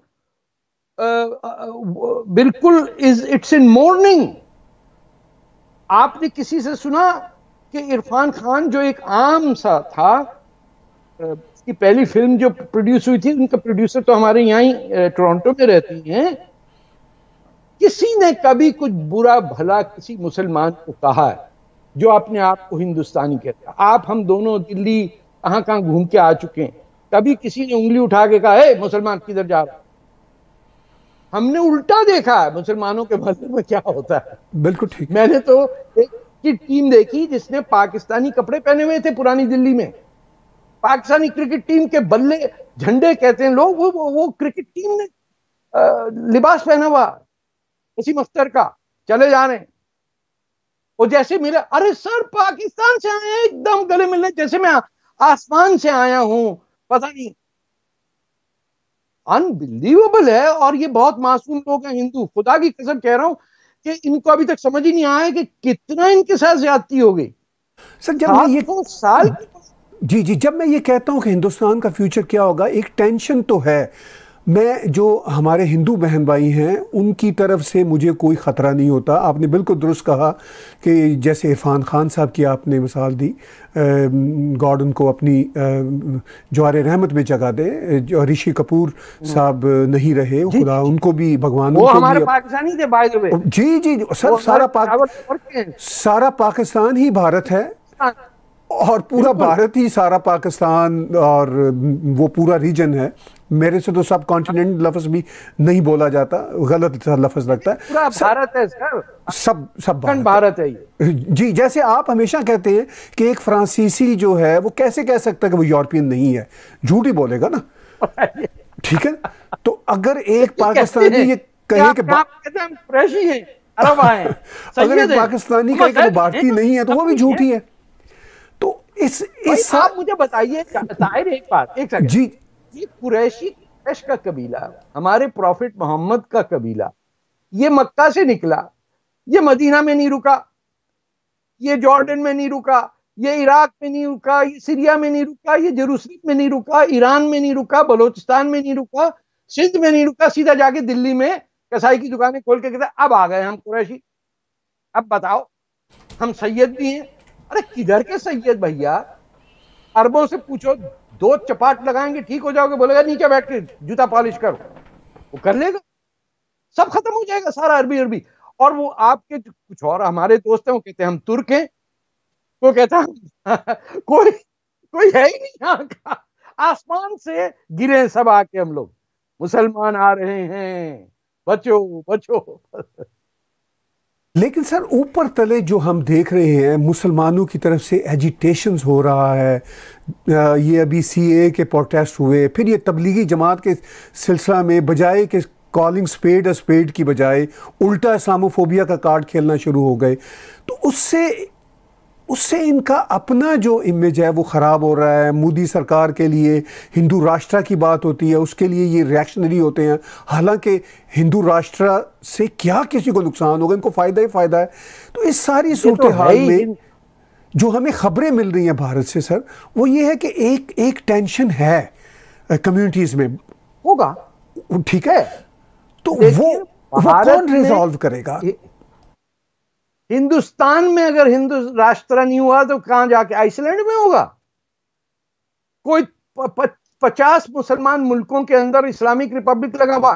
बिल्कुल इज इट्स इन मॉर्निंग आपने किसी से सुना कि इरफान खान जो एक आम सा था इसकी पहली फिल्म जो प्रोड्यूस हुई थी उनका प्रोड्यूसर तो हमारे यहाँ ही टोरंटो में रहती हैं किसी ने कभी कुछ बुरा भला किसी मुसलमान को कहा है जो अपने आप को हिंदुस्तानी कहता आप हम दोनों दिल्ली कहाँ कहाँ घूम के आ चुके हैं कभी किसी ने उंगली उठा के कहा मुसलमान किधर जा रहा हमने उल्टा देखा है मुसलमानों के भले में क्या होता है बिल्कुल ठीक मैंने तो एक की टीम देखी जिसने पाकिस्तानी कपड़े पहने हुए थे पुरानी दिल्ली में पाकिस्तानी क्रिकेट टीम के बल्ले झंडे कहते हैं लोग वो, वो वो क्रिकेट टीम ने आ, लिबास पहना हुआ उसी मस्तर का चले जा रहे और जैसे मेरे अरे सर पाकिस्तान से आए एकदम गले मिलने जैसे मैं आसमान से आया हूं पता नहीं अनबिलीवेबल है और ये बहुत मासूम लोग हैं हिंदू खुदा की कसम कह रहा हूं कि इनको अभी तक समझ ही नहीं आया कि कितना इनके साथ ज्यादती हो गई सर जब मैं ये साल जी जी जब मैं ये कहता हूँ कि हिंदुस्तान का फ्यूचर क्या होगा एक टेंशन तो है मैं जो हमारे हिंदू बहन भाई हैं उनकी तरफ से मुझे कोई ख़तरा नहीं होता आपने बिल्कुल दुरुस्त कहा कि जैसे इरफान खान साहब की आपने मिसाल दी गॉड उनको अपनी जवार रहमत में जगह दे ऋषि कपूर साहब नहीं रहे खुदा उनको भी भगवान वो हमारे पाकिस्तानी थे जी जी सर सारा पाक सारा पाकिस्तान ही भारत है हाँ। और पूरा भारत ही सारा पाकिस्तान और वो पूरा रीजन है मेरे से तो सब कॉन्टिनेंट लफ्ज भी नहीं बोला जाता गलत लफ्ज लगता है पूरा भारत है सर सब सब भारत, भारत है जी जैसे आप हमेशा कहते हैं कि एक फ्रांसीसी जो है वो कैसे कह सकता है कि वो यूरोपियन नहीं है झूठ ही बोलेगा ना ठीक है तो अगर एक पाकिस्तानी ये कहे कि अगर एक पाकिस्तानी कहे कि भारतीय नहीं है तो वो भी झूठी है इस इस आप मुझे बताइए जाहिर एक बात एक सेकंड जी ये कुरैशी कुरैश का कबीला हमारे प्रॉफिट मोहम्मद का कबीला ये मक्का से निकला ये मदीना में नहीं रुका ये जॉर्डन में नहीं रुका ये इराक में नहीं रुका ये सीरिया में नहीं रुका ये जरूसलम में नहीं रुका ईरान में नहीं रुका बलोचिस्तान में नहीं रुका सिंध में नहीं रुका सीधा जाके दिल्ली में कसाई की दुकानें खोल के कहते अब आ गए हम कुरैशी अब बताओ हम सैयद भी हैं अरे किधर के सैयद भैया अरबों से पूछो दो चपाट लगाएंगे ठीक हो जाओगे बोलेगा नीचे बैठ के जूता पॉलिश करो वो कर लेगा सब खत्म हो जाएगा सारा अरबी अरबी और वो आपके कुछ और हमारे दोस्त हैं वो कहते हैं हम तुर्क हैं वो कहता है कोई कोई है ही नहीं यहाँ का आसमान से गिरे सब आके हम लोग मुसलमान आ रहे हैं बचो बचो लेकिन सर ऊपर तले जो हम देख रहे हैं मुसलमानों की तरफ से एजिटेशंस हो रहा है ये अभी सीए के प्रोटेस्ट हुए फिर ये तबलीगी जमात के सिलसिला में बजाय के कॉलिंग स्पेड स्पेड की बजाय उल्टा इस्लामोफोबिया का कार्ड खेलना शुरू हो गए तो उससे उससे इनका अपना जो इमेज है वो ख़राब हो रहा है मोदी सरकार के लिए हिंदू राष्ट्र की बात होती है उसके लिए ये रिएक्शनरी होते हैं हालांकि हिंदू राष्ट्र से क्या किसी को नुकसान होगा इनको फ़ायदा ही फ़ायदा है तो इस सारी तो सूरत तो हाल में जो हमें खबरें मिल रही हैं भारत से सर वो ये है कि एक एक टेंशन है कम्युनिटीज़ में होगा ठीक है तो वो, वो कौन रिजॉल्व करेगा हिंदुस्तान में अगर हिंदू राष्ट्र नहीं हुआ तो कहां जाके आइसलैंड में होगा कोई पचास मुसलमान मुल्कों के अंदर इस्लामिक रिपब्लिक लगा हुआ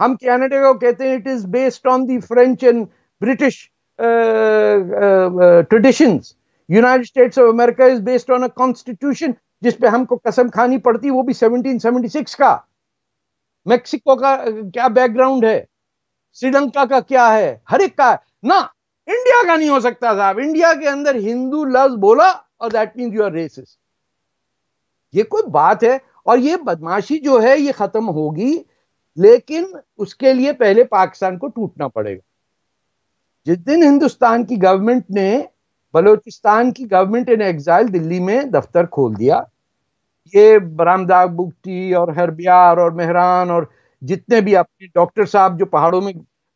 हम कैनेडा को कहते हैं it is based on the French and British traditions United States of America is based on a constitution जिस पे हमको कसम खानी पड़ती वो भी 1776 का मेक्सिको का क्या बैकग्राउंड है श्रीलंका का क्या है हर एक का ना इंडिया का नहीं हो सकता साहब इंडिया के अंदर हिंदू लफ्ज बोला और that mean you are racist ये कोई बात है और ये बदमाशी जो है ये खत्म होगी लेकिन उसके लिए पहले पाकिस्तान को टूटना पड़ेगा जिस दिन हिंदुस्तान की गवर्नमेंट ने बलोचिस्तान की गवर्नमेंट इन एग्जाइल दिल्ली में दफ्तर खोल दिया ये बरामदाग बुगटी और हरबियार और मेहरान और जितने भी अपने डॉक्टर साहब जो पहाड़ों में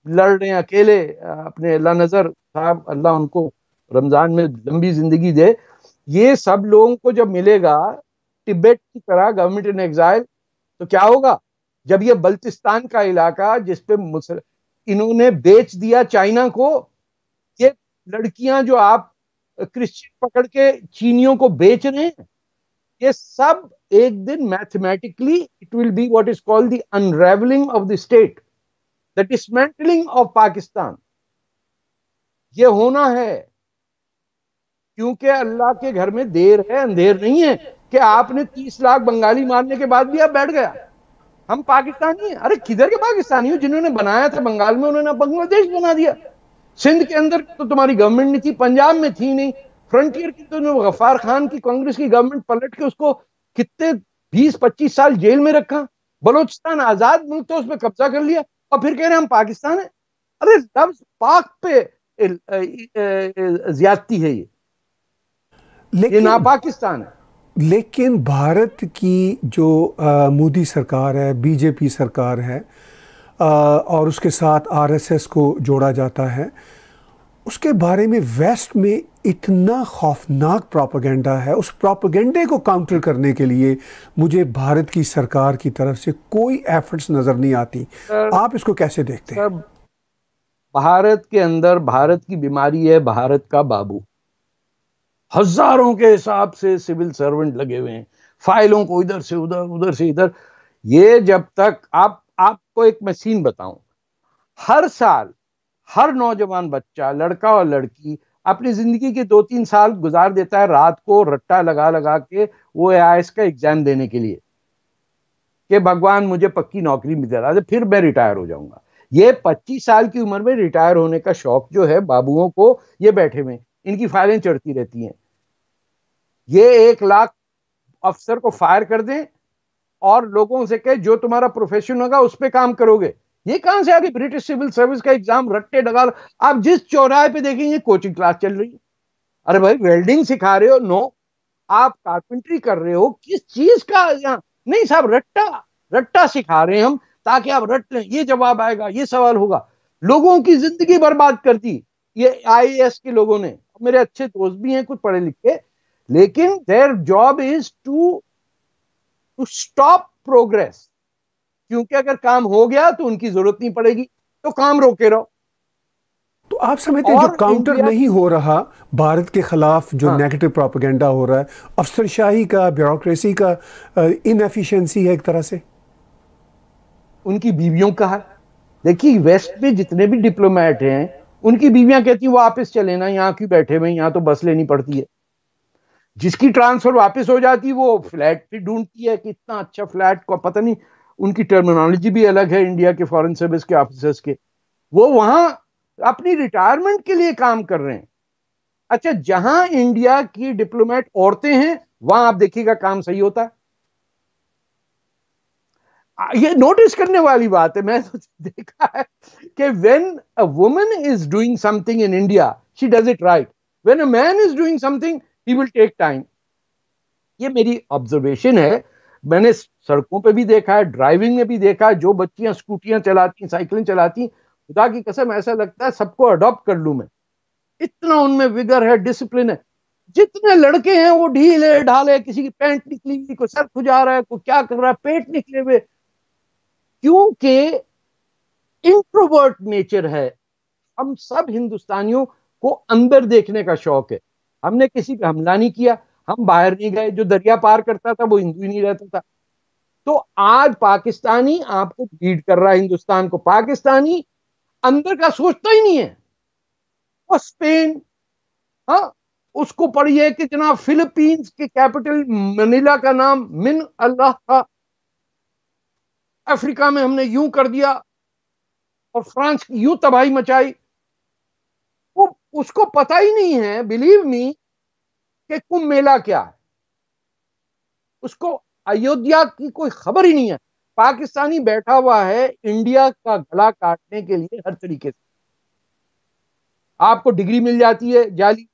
लड़ रहे हैं अकेले अपने अल्लाह नजर साहब अल्लाह उनको रमजान में लंबी जिंदगी दे ये सब लोगों को जब मिलेगा तिब्बत की तरह गवर्नमेंट इन एग्जाइल तो क्या होगा जब ये बल्तिस्तान का इलाका जिसपे मुसल इन्होंने बेच दिया चाइना को ये लड़कियां जो आप क्रिश्चियन पकड़ के चीनियों को बेच रहे हैं ये सब एक दिन mathematically it will be what is called the unravelling of the state the dismantling of Pakistan ये होना है क्योंकि अल्लाह के घर में देर है अंधेर नहीं है कि आपने तीस लाख बंगाली मारने के बाद भी आप बैठ गया हम पाकिस्तानी हैं अरे किधर के पाकिस्तानी हो जिन्होंने बनाया था बंगाल में उन्होंने बांग्लादेश बना दिया सिंध के अंदर तो तुम्हारी गवर्नमेंट नहीं थी पंजाब में थी नहीं फ्रंटियर की तो गफार खान की कांग्रेस की गवर्नमेंट पलट के उसको कितने बीस पच्चीस साल जेल में रखा बलोचिस्तान आजाद मुल्क था उस पर कब्जा कर लिया और फिर कह रहे हम पाकिस्तान है अरे लफ्ज पाक पे ज्यादती है ये लेकिन ना पाकिस्तान है लेकिन भारत की जो मोदी सरकार है बीजेपी सरकार है आ, और उसके साथ आरएसएस को जोड़ा जाता है उसके बारे में वेस्ट में इतना खौफनाक प्रोपागेंडा है उस प्रोपागेंडे को काउंटर करने के लिए मुझे भारत की सरकार की तरफ से कोई एफर्ट्स नज़र नहीं आती आप इसको कैसे देखते हैं भारत के अंदर भारत की बीमारी है भारत का बाबू हजारों के हिसाब से सिविल सर्वेंट लगे हुए हैं फाइलों को इधर से उधर उधर से इधर ये जब तक आप आपको एक मशीन बताऊं हर साल हर नौजवान बच्चा लड़का और लड़की अपनी जिंदगी के दो तीन साल गुजार देता है रात को रट्टा लगा लगा के वो ए का एग्जाम देने के लिए कि भगवान मुझे पक्की नौकरी भी दिला दे फिर मैं रिटायर हो जाऊंगा ये 25 साल की उम्र में रिटायर होने का शौक जो है बाबुओं को ये बैठे हुए इनकी फायरें चढ़ती रहती हैं ये एक लाख अफसर को फायर कर दें और लोगों से कहे जो तुम्हारा प्रोफेशन होगा उस पर काम करोगे ये कहां से आ गई ब्रिटिश सिविल सर्विस का एग्जाम रट्टे डगा आप जिस चौराहे पे देखेंगे कोचिंग क्लास चल रही है अरे भाई वेल्डिंग सिखा रहे हो नो आप कारपेंट्री कर रहे हो किस चीज का यहाँ नहीं साहब रट्टा रट्टा सिखा रहे हैं हम ताकि आप रट लें ये जवाब आएगा ये सवाल होगा लोगों की जिंदगी बर्बाद कर दी ये आई के लोगों ने मेरे अच्छे दोस्त भी हैं कुछ पढ़े लिखे लेकिन their job is to to stop progress क्योंकि अगर काम हो गया तो उनकी जरूरत नहीं पड़ेगी तो काम रोके रहो तो आप समझते हैं जो काउंटर नहीं हो रहा भारत के खिलाफ जो हाँ। नेगेटिव प्रोपोगेंडा हो रहा है अफसरशाही का ब्यूरोक्रेसी का इनएफिशिएंसी है एक तरह से उनकी बीवियों का है देखिए वेस्ट में जितने भी डिप्लोमेट हैं उनकी बीवियां कहती वो वापस चले ना यहाँ क्यों बैठे हुए यहाँ तो बस लेनी पड़ती है जिसकी ट्रांसफर वापस हो जाती है वो फ्लैट भी ढूंढती है कि इतना अच्छा फ्लैट को पता नहीं उनकी टर्मिनोलॉजी भी अलग है इंडिया के फॉरेन सर्विस के ऑफिसर्स के वो वहां अपनी रिटायरमेंट के लिए काम कर रहे हैं अच्छा जहां इंडिया की डिप्लोमेट औरतें हैं वहां आप देखिएगा काम सही होता है ये नोटिस करने वाली बात है मैं तो देखा है कि when a woman is doing something in India she does it right when a man is doing something he will take time ये मेरी ऑब्जर्वेशन है मैंने सड़कों पे भी देखा है ड्राइविंग में भी देखा है जो बच्चियां स्कूटियां चलाती साइकिलें चलाती खुदा की कसम ऐसा लगता है सबको अडॉप्ट कर लू मैं इतना उनमें विगर है डिसिप्लिन है जितने लड़के हैं वो ढीले ढाले किसी की पैंट निकली हुई कोई सर खुजा रहा है कोई क्या कर रहा है पेट निकले हुए क्योंकि इंट्रोवर्ट नेचर है हम सब हिंदुस्तानियों को अंदर देखने का शौक है हमने किसी पे हमला नहीं किया हम बाहर नहीं गए जो दरिया पार करता था वो हिंदू ही नहीं रहता था तो आज पाकिस्तानी आपको बीट कर रहा है हिंदुस्तान को पाकिस्तानी अंदर का सोचता ही नहीं है और स्पेन हा? उसको पढ़िए कि जना फिलीपींस के कैपिटल मनीला का नाम मिन अल्लाह था अफ्रीका में हमने यूं कर दिया और फ्रांस की यूं तबाही मचाई वो उसको पता ही नहीं है बिलीव मी कि कुंभ मेला क्या है उसको अयोध्या की कोई खबर ही नहीं है पाकिस्तानी बैठा हुआ है इंडिया का गला काटने के लिए हर तरीके से आपको डिग्री मिल जाती है जाली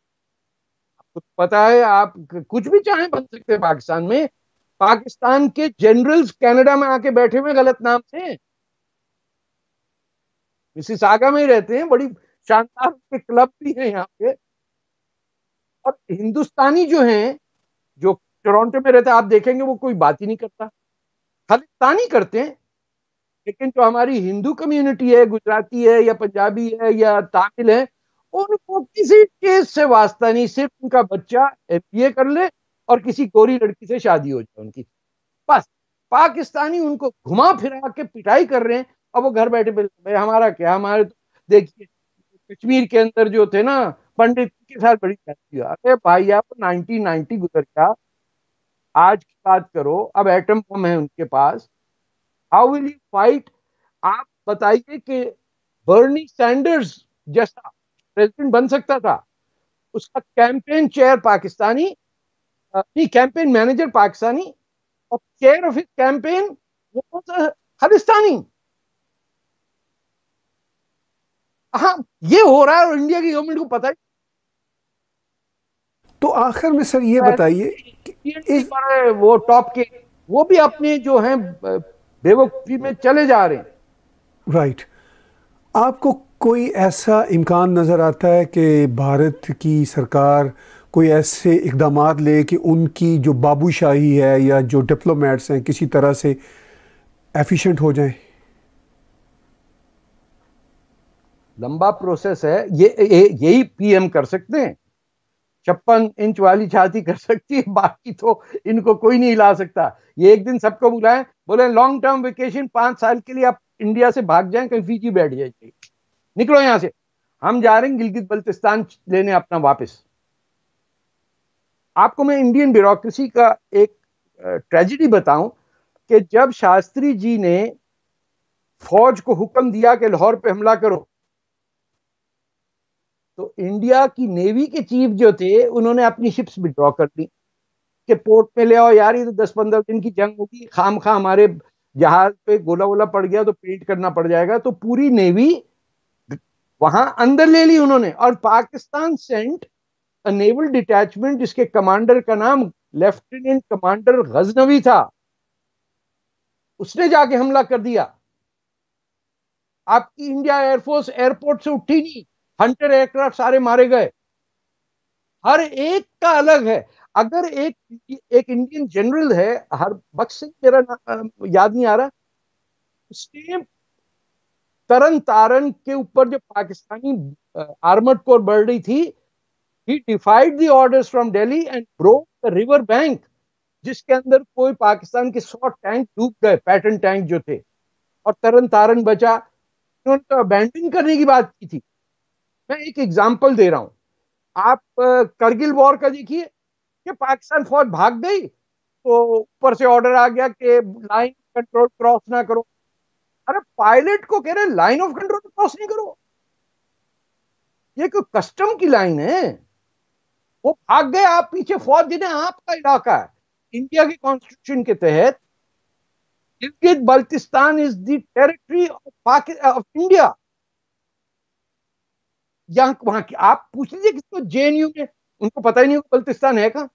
आपको तो पता है आप कुछ भी चाहे बन सकते हैं पाकिस्तान में पाकिस्तान के जनरल्स कनाडा में आके बैठे हुए गलत नाम से मिसिस आगा में ही रहते हैं बड़ी शानदार के क्लब भी हैं यहाँ पे और हिंदुस्तानी जो हैं जो टोरंटो में रहता आप देखेंगे वो कोई बात ही नहीं करता खालिस्तानी करते हैं लेकिन जो हमारी हिंदू कम्युनिटी है गुजराती है या पंजाबी है या तमिल है उनको किसी चीज से वास्ता नहीं सिर्फ उनका बच्चा एम कर ले और किसी गोरी लड़की से शादी हो जाए उनकी बस पाकिस्तानी उनको घुमा फिरा के पिटाई कर रहे हैं अब वो घर बैठे बैठे हमारा क्या हमारे तो देखिए कश्मीर के अंदर जो थे ना पंडित के साथ बड़ी अरे भाई आप 1990 तो गुजर गया आज की बात करो अब एटम बम है उनके पास हाउ विल यू फाइट आप बताइए कि बर्नी सैंडर्स जैसा प्रेसिडेंट बन सकता था उसका कैंपेन चेयर पाकिस्तानी नहीं कैंपेन मैनेजर पाकिस्तानी और chair of his campaign Khalistani हाँ ये हो रहा है और इंडिया की गवर्नमेंट को पता है तो आखिर में सर ये बताइए इस पर वो टॉप के वो भी अपने जो है बेवकूफी में चले जा रहे हैं राइट आपको कोई ऐसा इम्कान नज़र आता है कि भारत की सरकार कोई ऐसे इकदाम ले कि उनकी जो बाबूशाही है या जो डिप्लोमेट्स हैं किसी तरह से एफिशिएंट हो जाएं लंबा प्रोसेस है ये यही पीएम कर सकते हैं छप्पन इंच वाली छाती कर सकती है बाकी तो इनको कोई नहीं ला सकता ये एक दिन सबको बुलाएं बोले लॉन्ग टर्म वेकेशन पांच साल के लिए आप इंडिया से भाग जाए कहीं फीजी बैठ जाइए निकलो यहां से हम जा रहे हैं गिलगित बल्तिस्तान लेने अपना वापस आपको मैं इंडियन ब्यूरोक्रेसी का एक ट्रेजिडी बताऊं कि जब शास्त्री जी ने फौज को हुक्म दिया कि लाहौर पे हमला करो तो इंडिया की नेवी के चीफ जो थे उन्होंने अपनी शिप्स विड्रॉ कर दी के पोर्ट में ले आओ यार ये तो दस पंद्रह दिन की जंग होगी खाम खा हमारे जहाज पे गोला वोला पड़ गया तो पेंट करना पड़ जाएगा तो पूरी नेवी वहां अंदर ले ली उन्होंने और पाकिस्तान सेंट नेवल डिटैचमेंट जिसके कमांडर का नाम लेफ्टिनेंट कमांडर गजनवी था उसने जाके हमला कर दिया आपकी इंडिया एयरफोर्स एयरपोर्ट से उठी नहीं हंटर एयरक्राफ्ट सारे मारे गए हर एक का अलग है अगर एक एक इंडियन जनरल है हर बख्श सिंह मेरा याद नहीं आ रहा उसने तरन तारण के ऊपर जो पाकिस्तानी आर्मड कोर बढ़ रही थी he defied the orders from Delhi and broke the river bank जिसके अंदर कोई पाकिस्तान के सौ टैंक डूब गए पैटर्न टैंक जो थे और तरन तारण बचा उन्होंने तो अबैंडन करने की बात की थी मैं एक एग्जाम्पल दे रहा हूं आप करगिल वॉर का देखिए कि पाकिस्तान फौज भाग गई तो ऊपर से ऑर्डर आ गया कि लाइन कंट्रोल क्रॉस ना करो अरे पायलट को कह रहे लाइन ऑफ कंट्रोल क्रॉस नहीं करो ये कोई कस्टम की लाइन है वो भाग गए आप पीछे फौज जिन्हें आपका इलाका है इंडिया के कॉन्स्टिट्यूशन के तहत Gilgit Baltistan is the territory of India या वहां की आप पूछ लीजिए किसको जेएनयू में उनको पता ही नहीं होगा बल्तिस्तान है कहा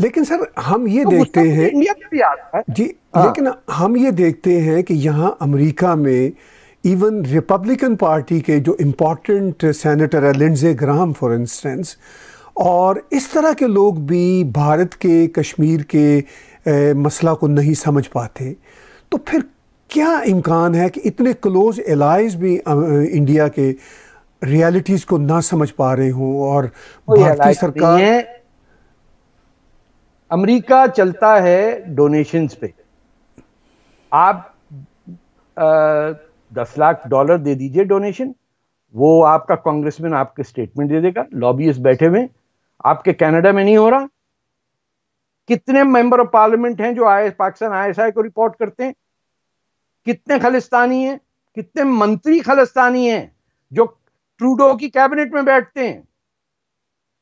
लेकिन सर हम ये तो देखते हैं इंडिया में भी आ रहा है जी आ, हाँ। लेकिन हम ये देखते हैं कि यहाँ अमेरिका में इवन रिपब्लिकन पार्टी के जो इम्पोर्टेंट सेनेटर है लिंडजे ग्राम फॉर इंस्टेंस और इस तरह के लोग भी भारत के कश्मीर के ए, मसला को नहीं समझ पाते तो फिर क्या इम्कान है कि इतने क्लोज एलाइज भी इंडिया के रियलिटीज को ना समझ पा रहे हों और भारतीय सरकार अमेरिका चलता है डोनेशंस पे आप आ, दस लाख डॉलर दे दीजिए डोनेशन वो आपका कांग्रेसमैन आपके स्टेटमेंट दे देगा लॉबियस बैठे हुए आपके कनाडा में नहीं हो रहा कितने मेंबर ऑफ पार्लियामेंट हैं जो आई पाकिस्तान आईएसआई को रिपोर्ट करते हैं कितने खलिस्तानी हैं कितने मंत्री खलिस्तानी हैं जो ट्रूडो की कैबिनेट में बैठते हैं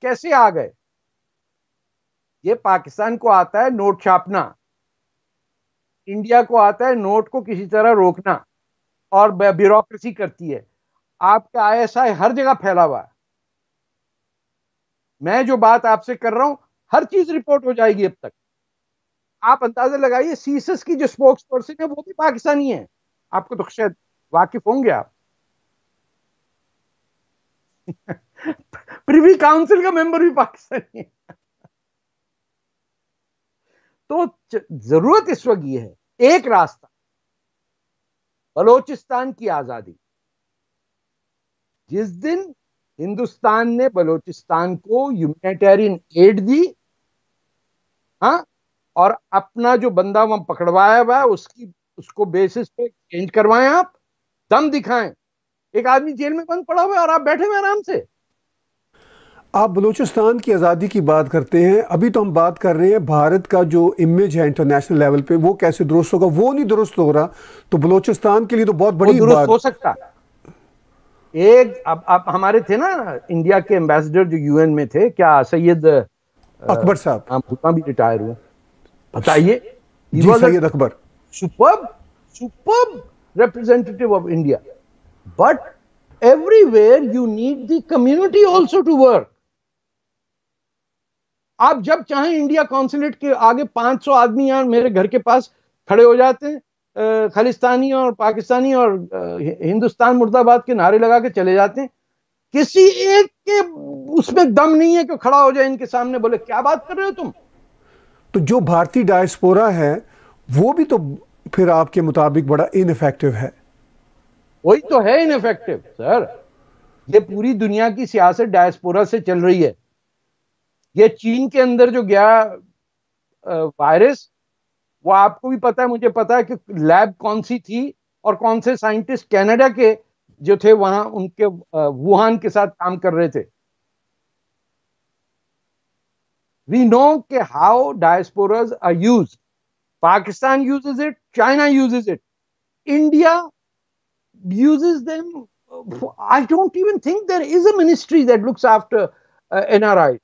कैसे आ गए ये पाकिस्तान को आता है नोट छापना इंडिया को आता है नोट को किसी तरह रोकना और ब्यूरोक्रेसी करती है आपका आईएसआई हर जगह फैला हुआ है मैं जो बात आपसे कर रहा हूं हर चीज रिपोर्ट हो जाएगी अब तक आप अंदाजा लगाइए सीसस की जो स्पोक्स पर्सन है वो भी पाकिस्तानी है आपको तो शायद वाकिफ होंगे आप प्रिवी काउंसिल का मेंबर भी पाकिस्तानी है तो जरूरत इस वक्त यह है एक रास्ता बलोचिस्तान की आजादी जिस दिन हिंदुस्तान ने बलोचिस्तान को ह्यूमैनिटेरियन एड दी हाँ और अपना जो बंदा वहां पकड़वाया हुआ है उसकी उसको बेसिस पे चेंज करवाएं आप दम दिखाएं एक आदमी जेल में बंद पड़ा हुआ है और आप बैठे हुए आराम से आप बलूचिस्तान की आज़ादी की बात करते हैं अभी तो हम बात कर रहे हैं भारत का जो इमेज है इंटरनेशनल लेवल पे वो कैसे दुरुस्त होगा वो नहीं दुरुस्त हो रहा तो बलूचिस्तान के लिए तो बहुत बड़ी दुरुस्त बात... हो सकता एक अब आप हमारे थे ना इंडिया के एम्बेसडर जो यूएन में थे क्या सैयद अकबर साहब भी रिटायर हुए बताइए Akbar super super representative of India but everywhere you need the community also to work आप जब चाहे इंडिया कॉन्सुलेट के आगे 500 आदमी यार मेरे घर के पास खड़े हो जाते हैं खालिस्तानी और पाकिस्तानी और हिंदुस्तान मुर्दाबाद के नारे लगा के चले जाते हैं किसी एक के उसमें दम नहीं है कि खड़ा हो जाए इनके सामने बोले क्या बात कर रहे हो तुम तो जो भारतीय डायस्पोरा है वो भी तो फिर आपके मुताबिक बड़ा इनफेक्टिव है वही तो है इनफेक्टिव सर ये पूरी दुनिया की सियासत डायस्पोरा से चल रही है ये चीन के अंदर जो गया वायरस वो आपको भी पता है मुझे पता है कि लैब कौन सी थी और कौन से साइंटिस्ट कनाडा के जो थे वहां उनके वुहान के साथ काम कर रहे थे we know how diasporas are used. Pakistan uses it, China uses it, India uses them. I don't even think there is a ministry that looks after uh, NRI.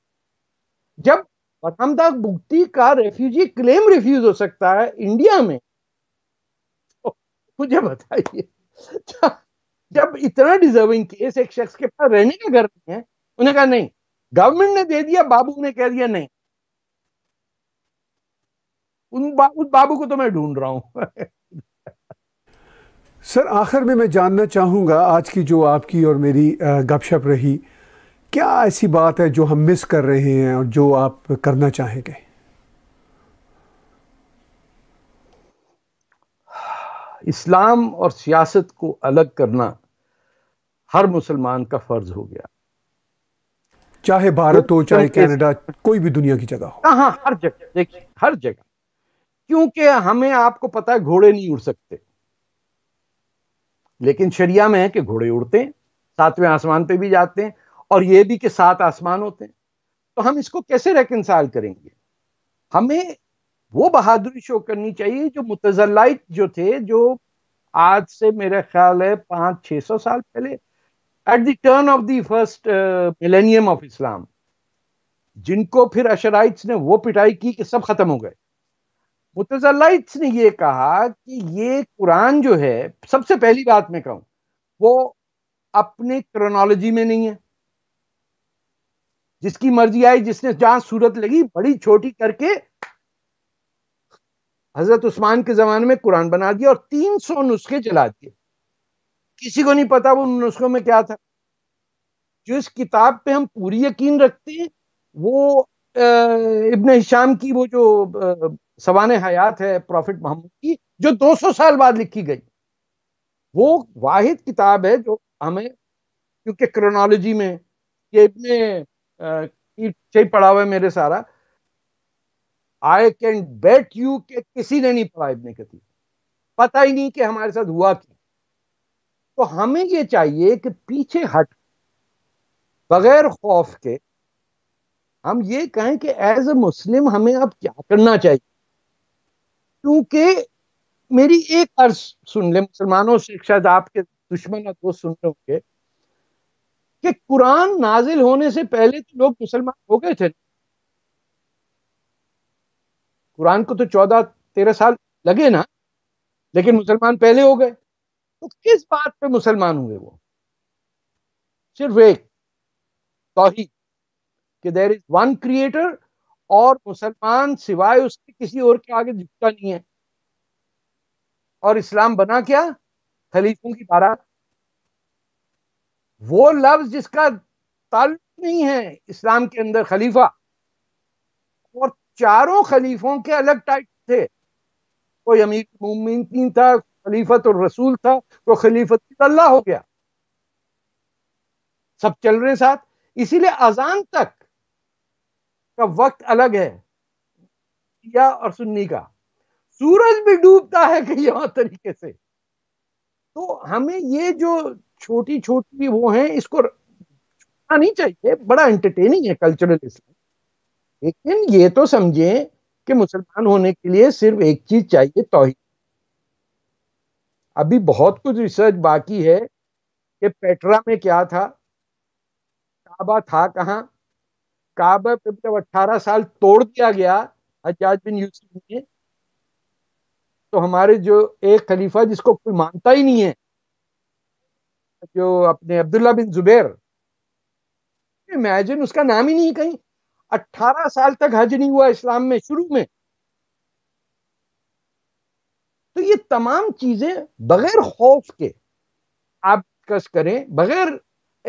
जब बरहमदास बुगटी का रेफ्यूजी क्लेम रिफ्यूज हो सकता है India में तो मुझे बताइए जब इतना डिजर्विंग केस एक शख्स के पास रहने का घर नहीं है उन्हें कहा नहीं गवर्नमेंट ने दे दिया बाबू ने कह दिया नहीं उन बा, उस बाबू को तो मैं ढूंढ रहा हूं सर आखिर में मैं जानना चाहूंगा आज की जो आपकी और मेरी गपशप रही क्या ऐसी बात है जो हम मिस कर रहे हैं और जो आप करना चाहेंगे इस्लाम और सियासत को अलग करना हर मुसलमान का फ़र्ज़ हो गया चाहे भारत हो चाहे कनाडा कोई भी दुनिया की जगह हो हाँ हर जगह देखिए हर जगह क्योंकि हमें आपको पता है घोड़े नहीं उड़ सकते लेकिन शरिया में है कि घोड़े उड़ते हैं सातवें आसमान पे भी जाते हैं और ये भी कि सात आसमान होते हैं तो हम इसको कैसे रेकनसाइल करेंगे हमें वो बहादुरी शो करनी चाहिए जो मुतजलाइट जो थे जो आज से मेरा ख्याल है पांच छह सौ साल पहले at the turn of the first millennium of Islam जिनको फिर अशराइट्स ने वो पिटाई की कि सब खत्म हो गए मुतजलाइट्स ने ये कहा कि ये कुरान जो है सबसे पहली बात मैं कहूँ वो अपने क्रोनोलॉजी में नहीं है जिसकी मर्जी आई जिसने जहां सूरत लगी बड़ी छोटी करके हजरत उस्मान के जमाने में कुरान बना दिया और 300 नुस्खे चला दिए किसी को नहीं पता वो नुस्खों में क्या था जो इस किताब पे हम पूरी यकीन रखते हैं वो इबन हिशाम की वो जो सवान हयात है प्रॉफिट मोहम्मद की जो 200 साल बाद लिखी गई वो वाहिद किताब है जो हमें क्योंकि क्रोनोलॉजी में ये इतने पढ़ा हुआ है मेरे सारा आई कैन बेट यू के किसी ने नहीं पढ़ा इबन कतीब पता ही नहीं कि हमारे साथ हुआ कि तो हमें ये चाहिए कि पीछे हट बगैर खौफ के हम ये कहें कि एज ए मुस्लिम हमें अब क्या करना चाहिए क्योंकि मेरी एक अर्ज सुन ले मुसलमानों से शायद आपके दुश्मन और दोस्त सुन रहे होंगे कि कुरान नाजिल होने से पहले तो लोग मुसलमान हो गए थे कुरान को तो चौदह तेरह साल लगे ना लेकिन मुसलमान पहले हो गए तो किस बात पे मुसलमान हुए वो सिर्फ एक तो कि देर इज वन क्रिएटर और मुसलमान सिवाय उसके किसी और के आगे झुकता नहीं है और इस्लाम बना क्या खलीफों की बारात वो लफ्ज जिसका ताल्लुक नहीं है इस्लाम के अंदर खलीफा और चारों खलीफों के अलग टाइप थे कोई अमीर मुमिन था खलीफत और रसूल था वो तो खलीफत अल्लाह हो गया सब चल रहे साथ इसीलिए अजान तक का वक्त अलग है शिया और सुन्नी का सूरज भी डूबता है कहीं और तरीके से तो हमें ये जो छोटी छोटी वो हैं इसको नहीं चाहिए बड़ा एंटरटेनिंग है कल्चरल इस्लाम लेकिन ये तो समझें कि मुसलमान होने के लिए सिर्फ एक चीज चाहिए तोहिद अभी बहुत कुछ रिसर्च बाकी है कि पेट्रा में क्या था काबा था कहाँ काबा पे जब अट्ठारह साल तोड़ दिया गया हजाज बिन यूसुफ ने तो हमारे जो एक खलीफा जिसको कोई मानता ही नहीं है जो अपने अब्दुल्ला बिन जुबैर इमेजिन उसका नाम ही नहीं कहीं अट्ठारह साल तक हज नहीं हुआ इस्लाम में शुरू में तो ये तमाम चीजें बगैर खौफ के आप डिस्कस करें बगैर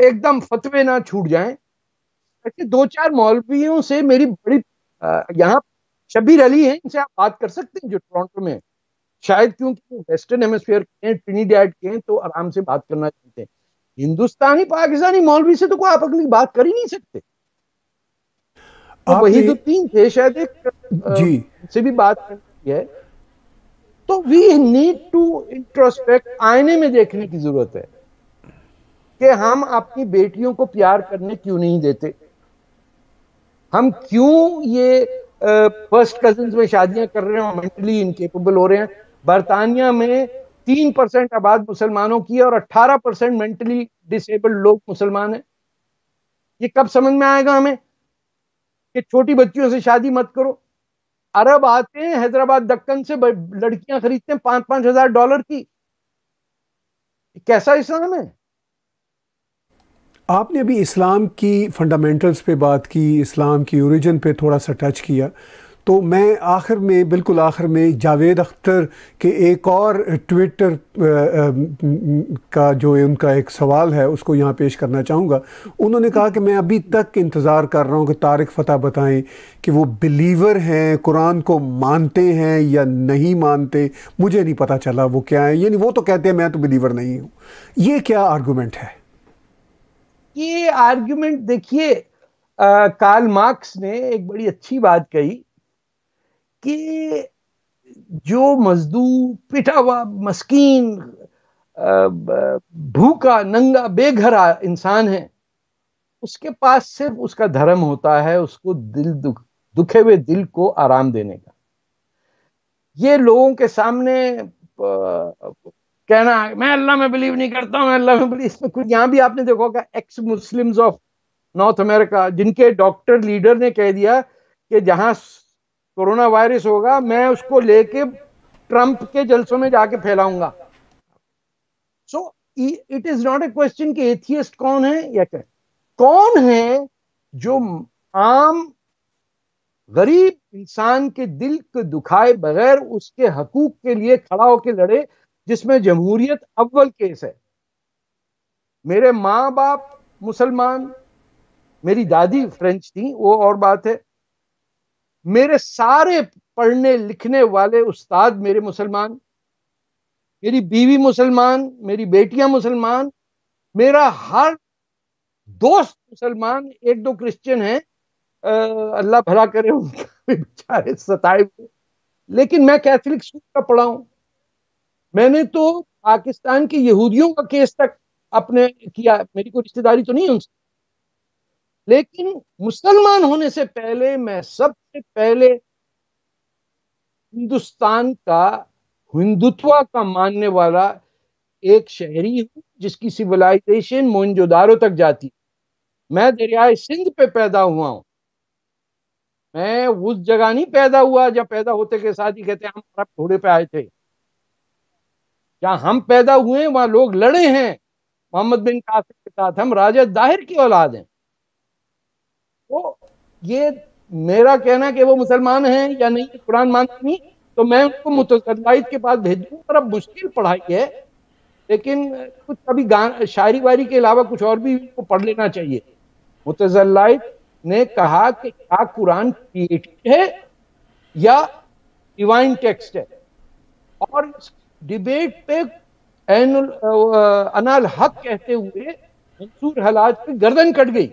एकदम फतवे ना छूट जाएं ऐसे दो चार मौलवियों से मेरी बड़ी यहाँ शबीर अली है इनसे आप बात कर सकते हैं जो टोरंटो में शायद क्योंकि वेस्टर्न हेमस्फेयर के हैं ट्रिनीडैड के हैं तो आराम से बात करना चाहते हैं हिंदुस्तानी पाकिस्तानी मौलवी से तो कोई आप अगली बात कर ही नहीं सकते तो वही तो तीन थे शायद एक जी से भी बात करनी है तो वी नीड टू इंट्रोस्पेक्ट आईने में देखने की जरूरत है कि हम अपनी बेटियों को प्यार करने क्यों नहीं देते हम क्यों ये फर्स्ट कजन में शादियां कर रहे हैं मेंटली इनकेपेबल हो रहे हैं बरतानिया में तीन परसेंट आबाद मुसलमानों की है और अट्ठारह परसेंट मेंटली डिसेबल्ड लोग मुसलमान हैं ये कब समझ में आएगा हमें कि छोटी बच्चियों से शादी मत करो अरब आते हैं हैदराबाद दक्कन से लड़कियां खरीदते हैं पांच पांच हजार डॉलर की कैसा इस्लाम है आपने अभी इस्लाम की फंडामेंटल्स पे बात की इस्लाम की ओरिजिन पे थोड़ा सा टच किया तो मैं आखिर में बिल्कुल आखिर में जावेद अख्तर के एक और ट्विटर का जो उनका एक सवाल है उसको यहाँ पेश करना चाहूँगा उन्होंने कहा कि मैं अभी तक इंतज़ार कर रहा हूँ कि तारक फ़तेह बताएं कि वो बिलीवर हैं कुरान को मानते हैं या नहीं मानते मुझे नहीं पता चला वो क्या है यानी वो तो कहते हैं मैं तो बिलीवर नहीं हूँ ये क्या आर्गूमेंट है ये आर्गूमेंट देखिए कार्ल मार्क्स ने एक बड़ी अच्छी बात कही कि जो मजदूर पिटा हुआ मस्कीन भूखा नंगा बेघरा इंसान है उसके पास सिर्फ उसका धर्म होता है उसको दिल दुख दुखे हुए दिल को आराम देने का ये लोगों के सामने कहना मैं अल्लाह में बिलीव नहीं करता मैं अल्लाह में बिलीव इसमें कुछ यहाँ भी आपने देखा होगा ex Muslims of North America जिनके डॉक्टर लीडर ने कह दिया कि जहां कोरोना वायरस होगा मैं उसको लेके ट्रंप के जलसों में जाके फैलाऊंगा so it is not a question कि एथियस्ट कौन है या क्या कौन है जो आम गरीब इंसान के दिल को दुखाए बगैर उसके हकूक के लिए खड़ा होकर लड़े जिसमें जमहूरियत अव्वल केस है मेरे माँ बाप मुसलमान मेरी दादी फ्रेंच थी वो और बात है मेरे सारे पढ़ने लिखने वाले उस्ताद मेरे मुसलमान मेरी बीवी मुसलमान मेरी बेटियां मुसलमान मेरा हर दोस्त मुसलमान एक दो क्रिश्चियन हैं अल्लाह भला करे उनका बेचारे सताए हुए लेकिन मैं कैथलिक स्कूल का पढ़ा हूं मैंने तो पाकिस्तान के यहूदियों का केस तक अपने किया मेरी कोई रिश्तेदारी तो नहीं उनसे लेकिन मुसलमान होने से पहले मैं सबसे पहले हिंदुस्तान का हिंदुत्व का मानने वाला एक शहरी हूं जिसकी सिविलाइजेशन मोहनजोदारो तक जाती मैं दरियाए सिंध पे पैदा हुआ हूं मैं उस जगह नहीं पैदा हुआ जब पैदा होते के साथ ही कहते हैं हम अरब घोड़े पे आए थे जहां हम पैदा हुए वहां लोग लड़े हैं मोहम्मद बिन कासिम के साथ हम राजा दाहिर की औलाद हैं तो ये मेरा कहना कि वो मुसलमान हैं या नहीं कुरान मानते नहीं तो मैं उनको मुतसदाइद के पास भेज दूँ और अब मुश्किल पढ़ाई है लेकिन कुछ कभी शायरी वायरी के अलावा कुछ और भी उनको पढ़ लेना चाहिए मुतजल्लाइद ने कहा कि क्या कुरान क्रिएटिव है या डिवाइन टेक्स्ट है और डिबेट पे अनाल हक कहते हुए मंसूर हलाज की गर्दन कट गई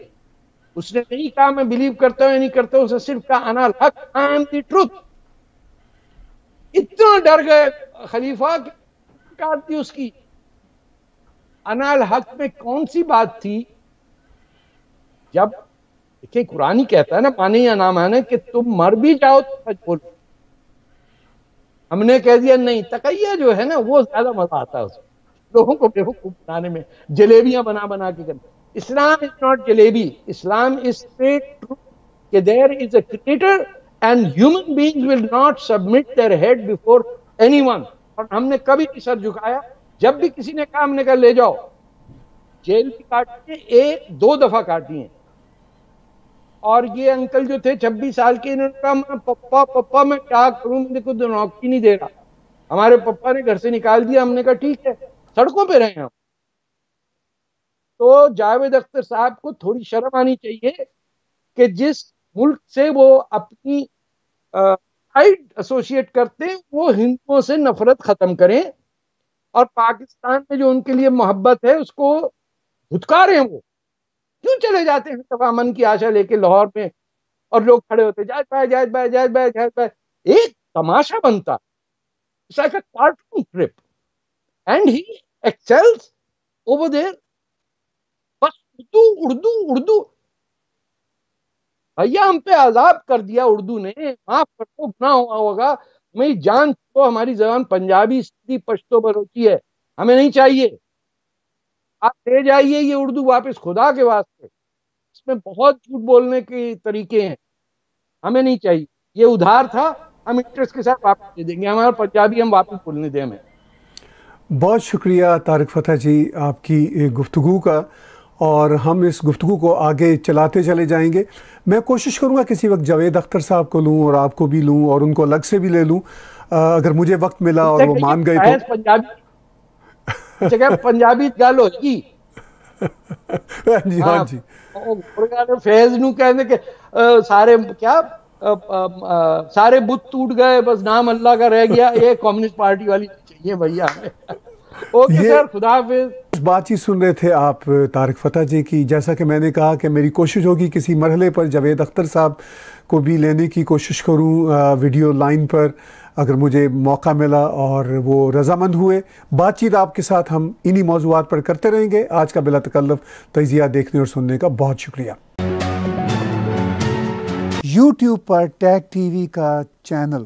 उसने नहीं कहा मैं बिलीव करता हूं या नहीं करता उसने सिर्फ कहा अना हक आई एम दी ट्रुथ इतना डर गए खलीफा काट थी उसकी अनाल हक में कौन सी बात थी जब देखिए कुरानी कहता है ना माने या ना माने कि तुम मर भी जाओ तो सच बोलो हमने कह दिया नहीं तकैया जो है ना वो ज्यादा मजा आता है उसमें लोगों को बेवकूफ बनाने में जलेबियां बना बना के करते Islam is not jalebi. Islam is straight truth. That there is a creator and human beings will not submit their head before anyone. और हमने कभी नहीं सर झुकाया जब भी किसी ने काम निकल ले जाओ जेल की काट एक दो दफा काटी है और ये अंकल जो थे 26 साल के इन्होंने कहा मैं पप्पा पप्पा मैं क्या करूं मुझे कुछ नौकरी नहीं दे रहा हमारे पप्पा ने घर से निकाल दिया हमने कहा ठीक है सड़कों पे रहे हम तो जावेद अख्तर साहब को थोड़ी शर्म आनी चाहिए कि जिस मुल्क से वो अपनी साइड एसोसिएट करते हैं वो हिंदुओं से नफरत ख़त्म करें और पाकिस्तान में जो उनके लिए मोहब्बत है उसको धुतकारें वो क्यों चले जाते हैं तवामन की आशा लेके लाहौर में और लोग खड़े होते जायद भाई जायद भाई जायद भाई जायद भाई एक तमाशा बनता it's cartoon trip and he excels over there Urdu Urdu Urdu भैया हम पे आजाब कर दिया उर्दू ने माफ कर दो ना हुआ होगा हमें जान छो हमारी जबान पंजाबी सिंधी पश्तो बलोची है हमें नहीं चाहिए आप ले जाइए ये उर्दू वापस खुदा के वास्ते इसमें बहुत झूठ बोलने के तरीके हैं हमें नहीं चाहिए ये उधार था हम इंटरेस्ट के साथ वापस दे देंगे हमारा पंजाबी हम वापस बोलने दें हमें बहुत शुक्रिया तारक फतेह जी आपकी गुफ्तगु का और हम इस गुफ्तु को आगे चलाते चले जाएंगे मैं कोशिश करूँगा किसी वक्त जावेद अख्तर साहब को लूं और आपको भी लूं और उनको अलग से भी ले लूं अगर मुझे वक्त मिला और वो मान गए तो पंजाबी पंजाबी हाँ जी हाँ, हाँ जी फैज ਨੂੰ ਕਹਿੰਦੇ ਕਿ ਸਾਰੇ सारे बुत टूट गए बस नाम अल्लाह का रह गया ये कम्युनिस्ट पार्टी वाली चाहिए भैया ओके सर खुदा इस बातचीत सुन रहे थे आप तारक फतेह जी की जैसा कि मैंने कहा कि मेरी कोशिश होगी किसी मरहले पर जावेद अख्तर साहब को भी लेने की कोशिश करूं वीडियो लाइन पर अगर मुझे मौका मिला और वो रजामंद हुए बातचीत आपके साथ हम इन्हीं मौजूद पर करते रहेंगे आज का बिला तकल्लफ तजिया देखने और सुनने का बहुत शुक्रिया यूट्यूब पर टैग टीवी का चैनल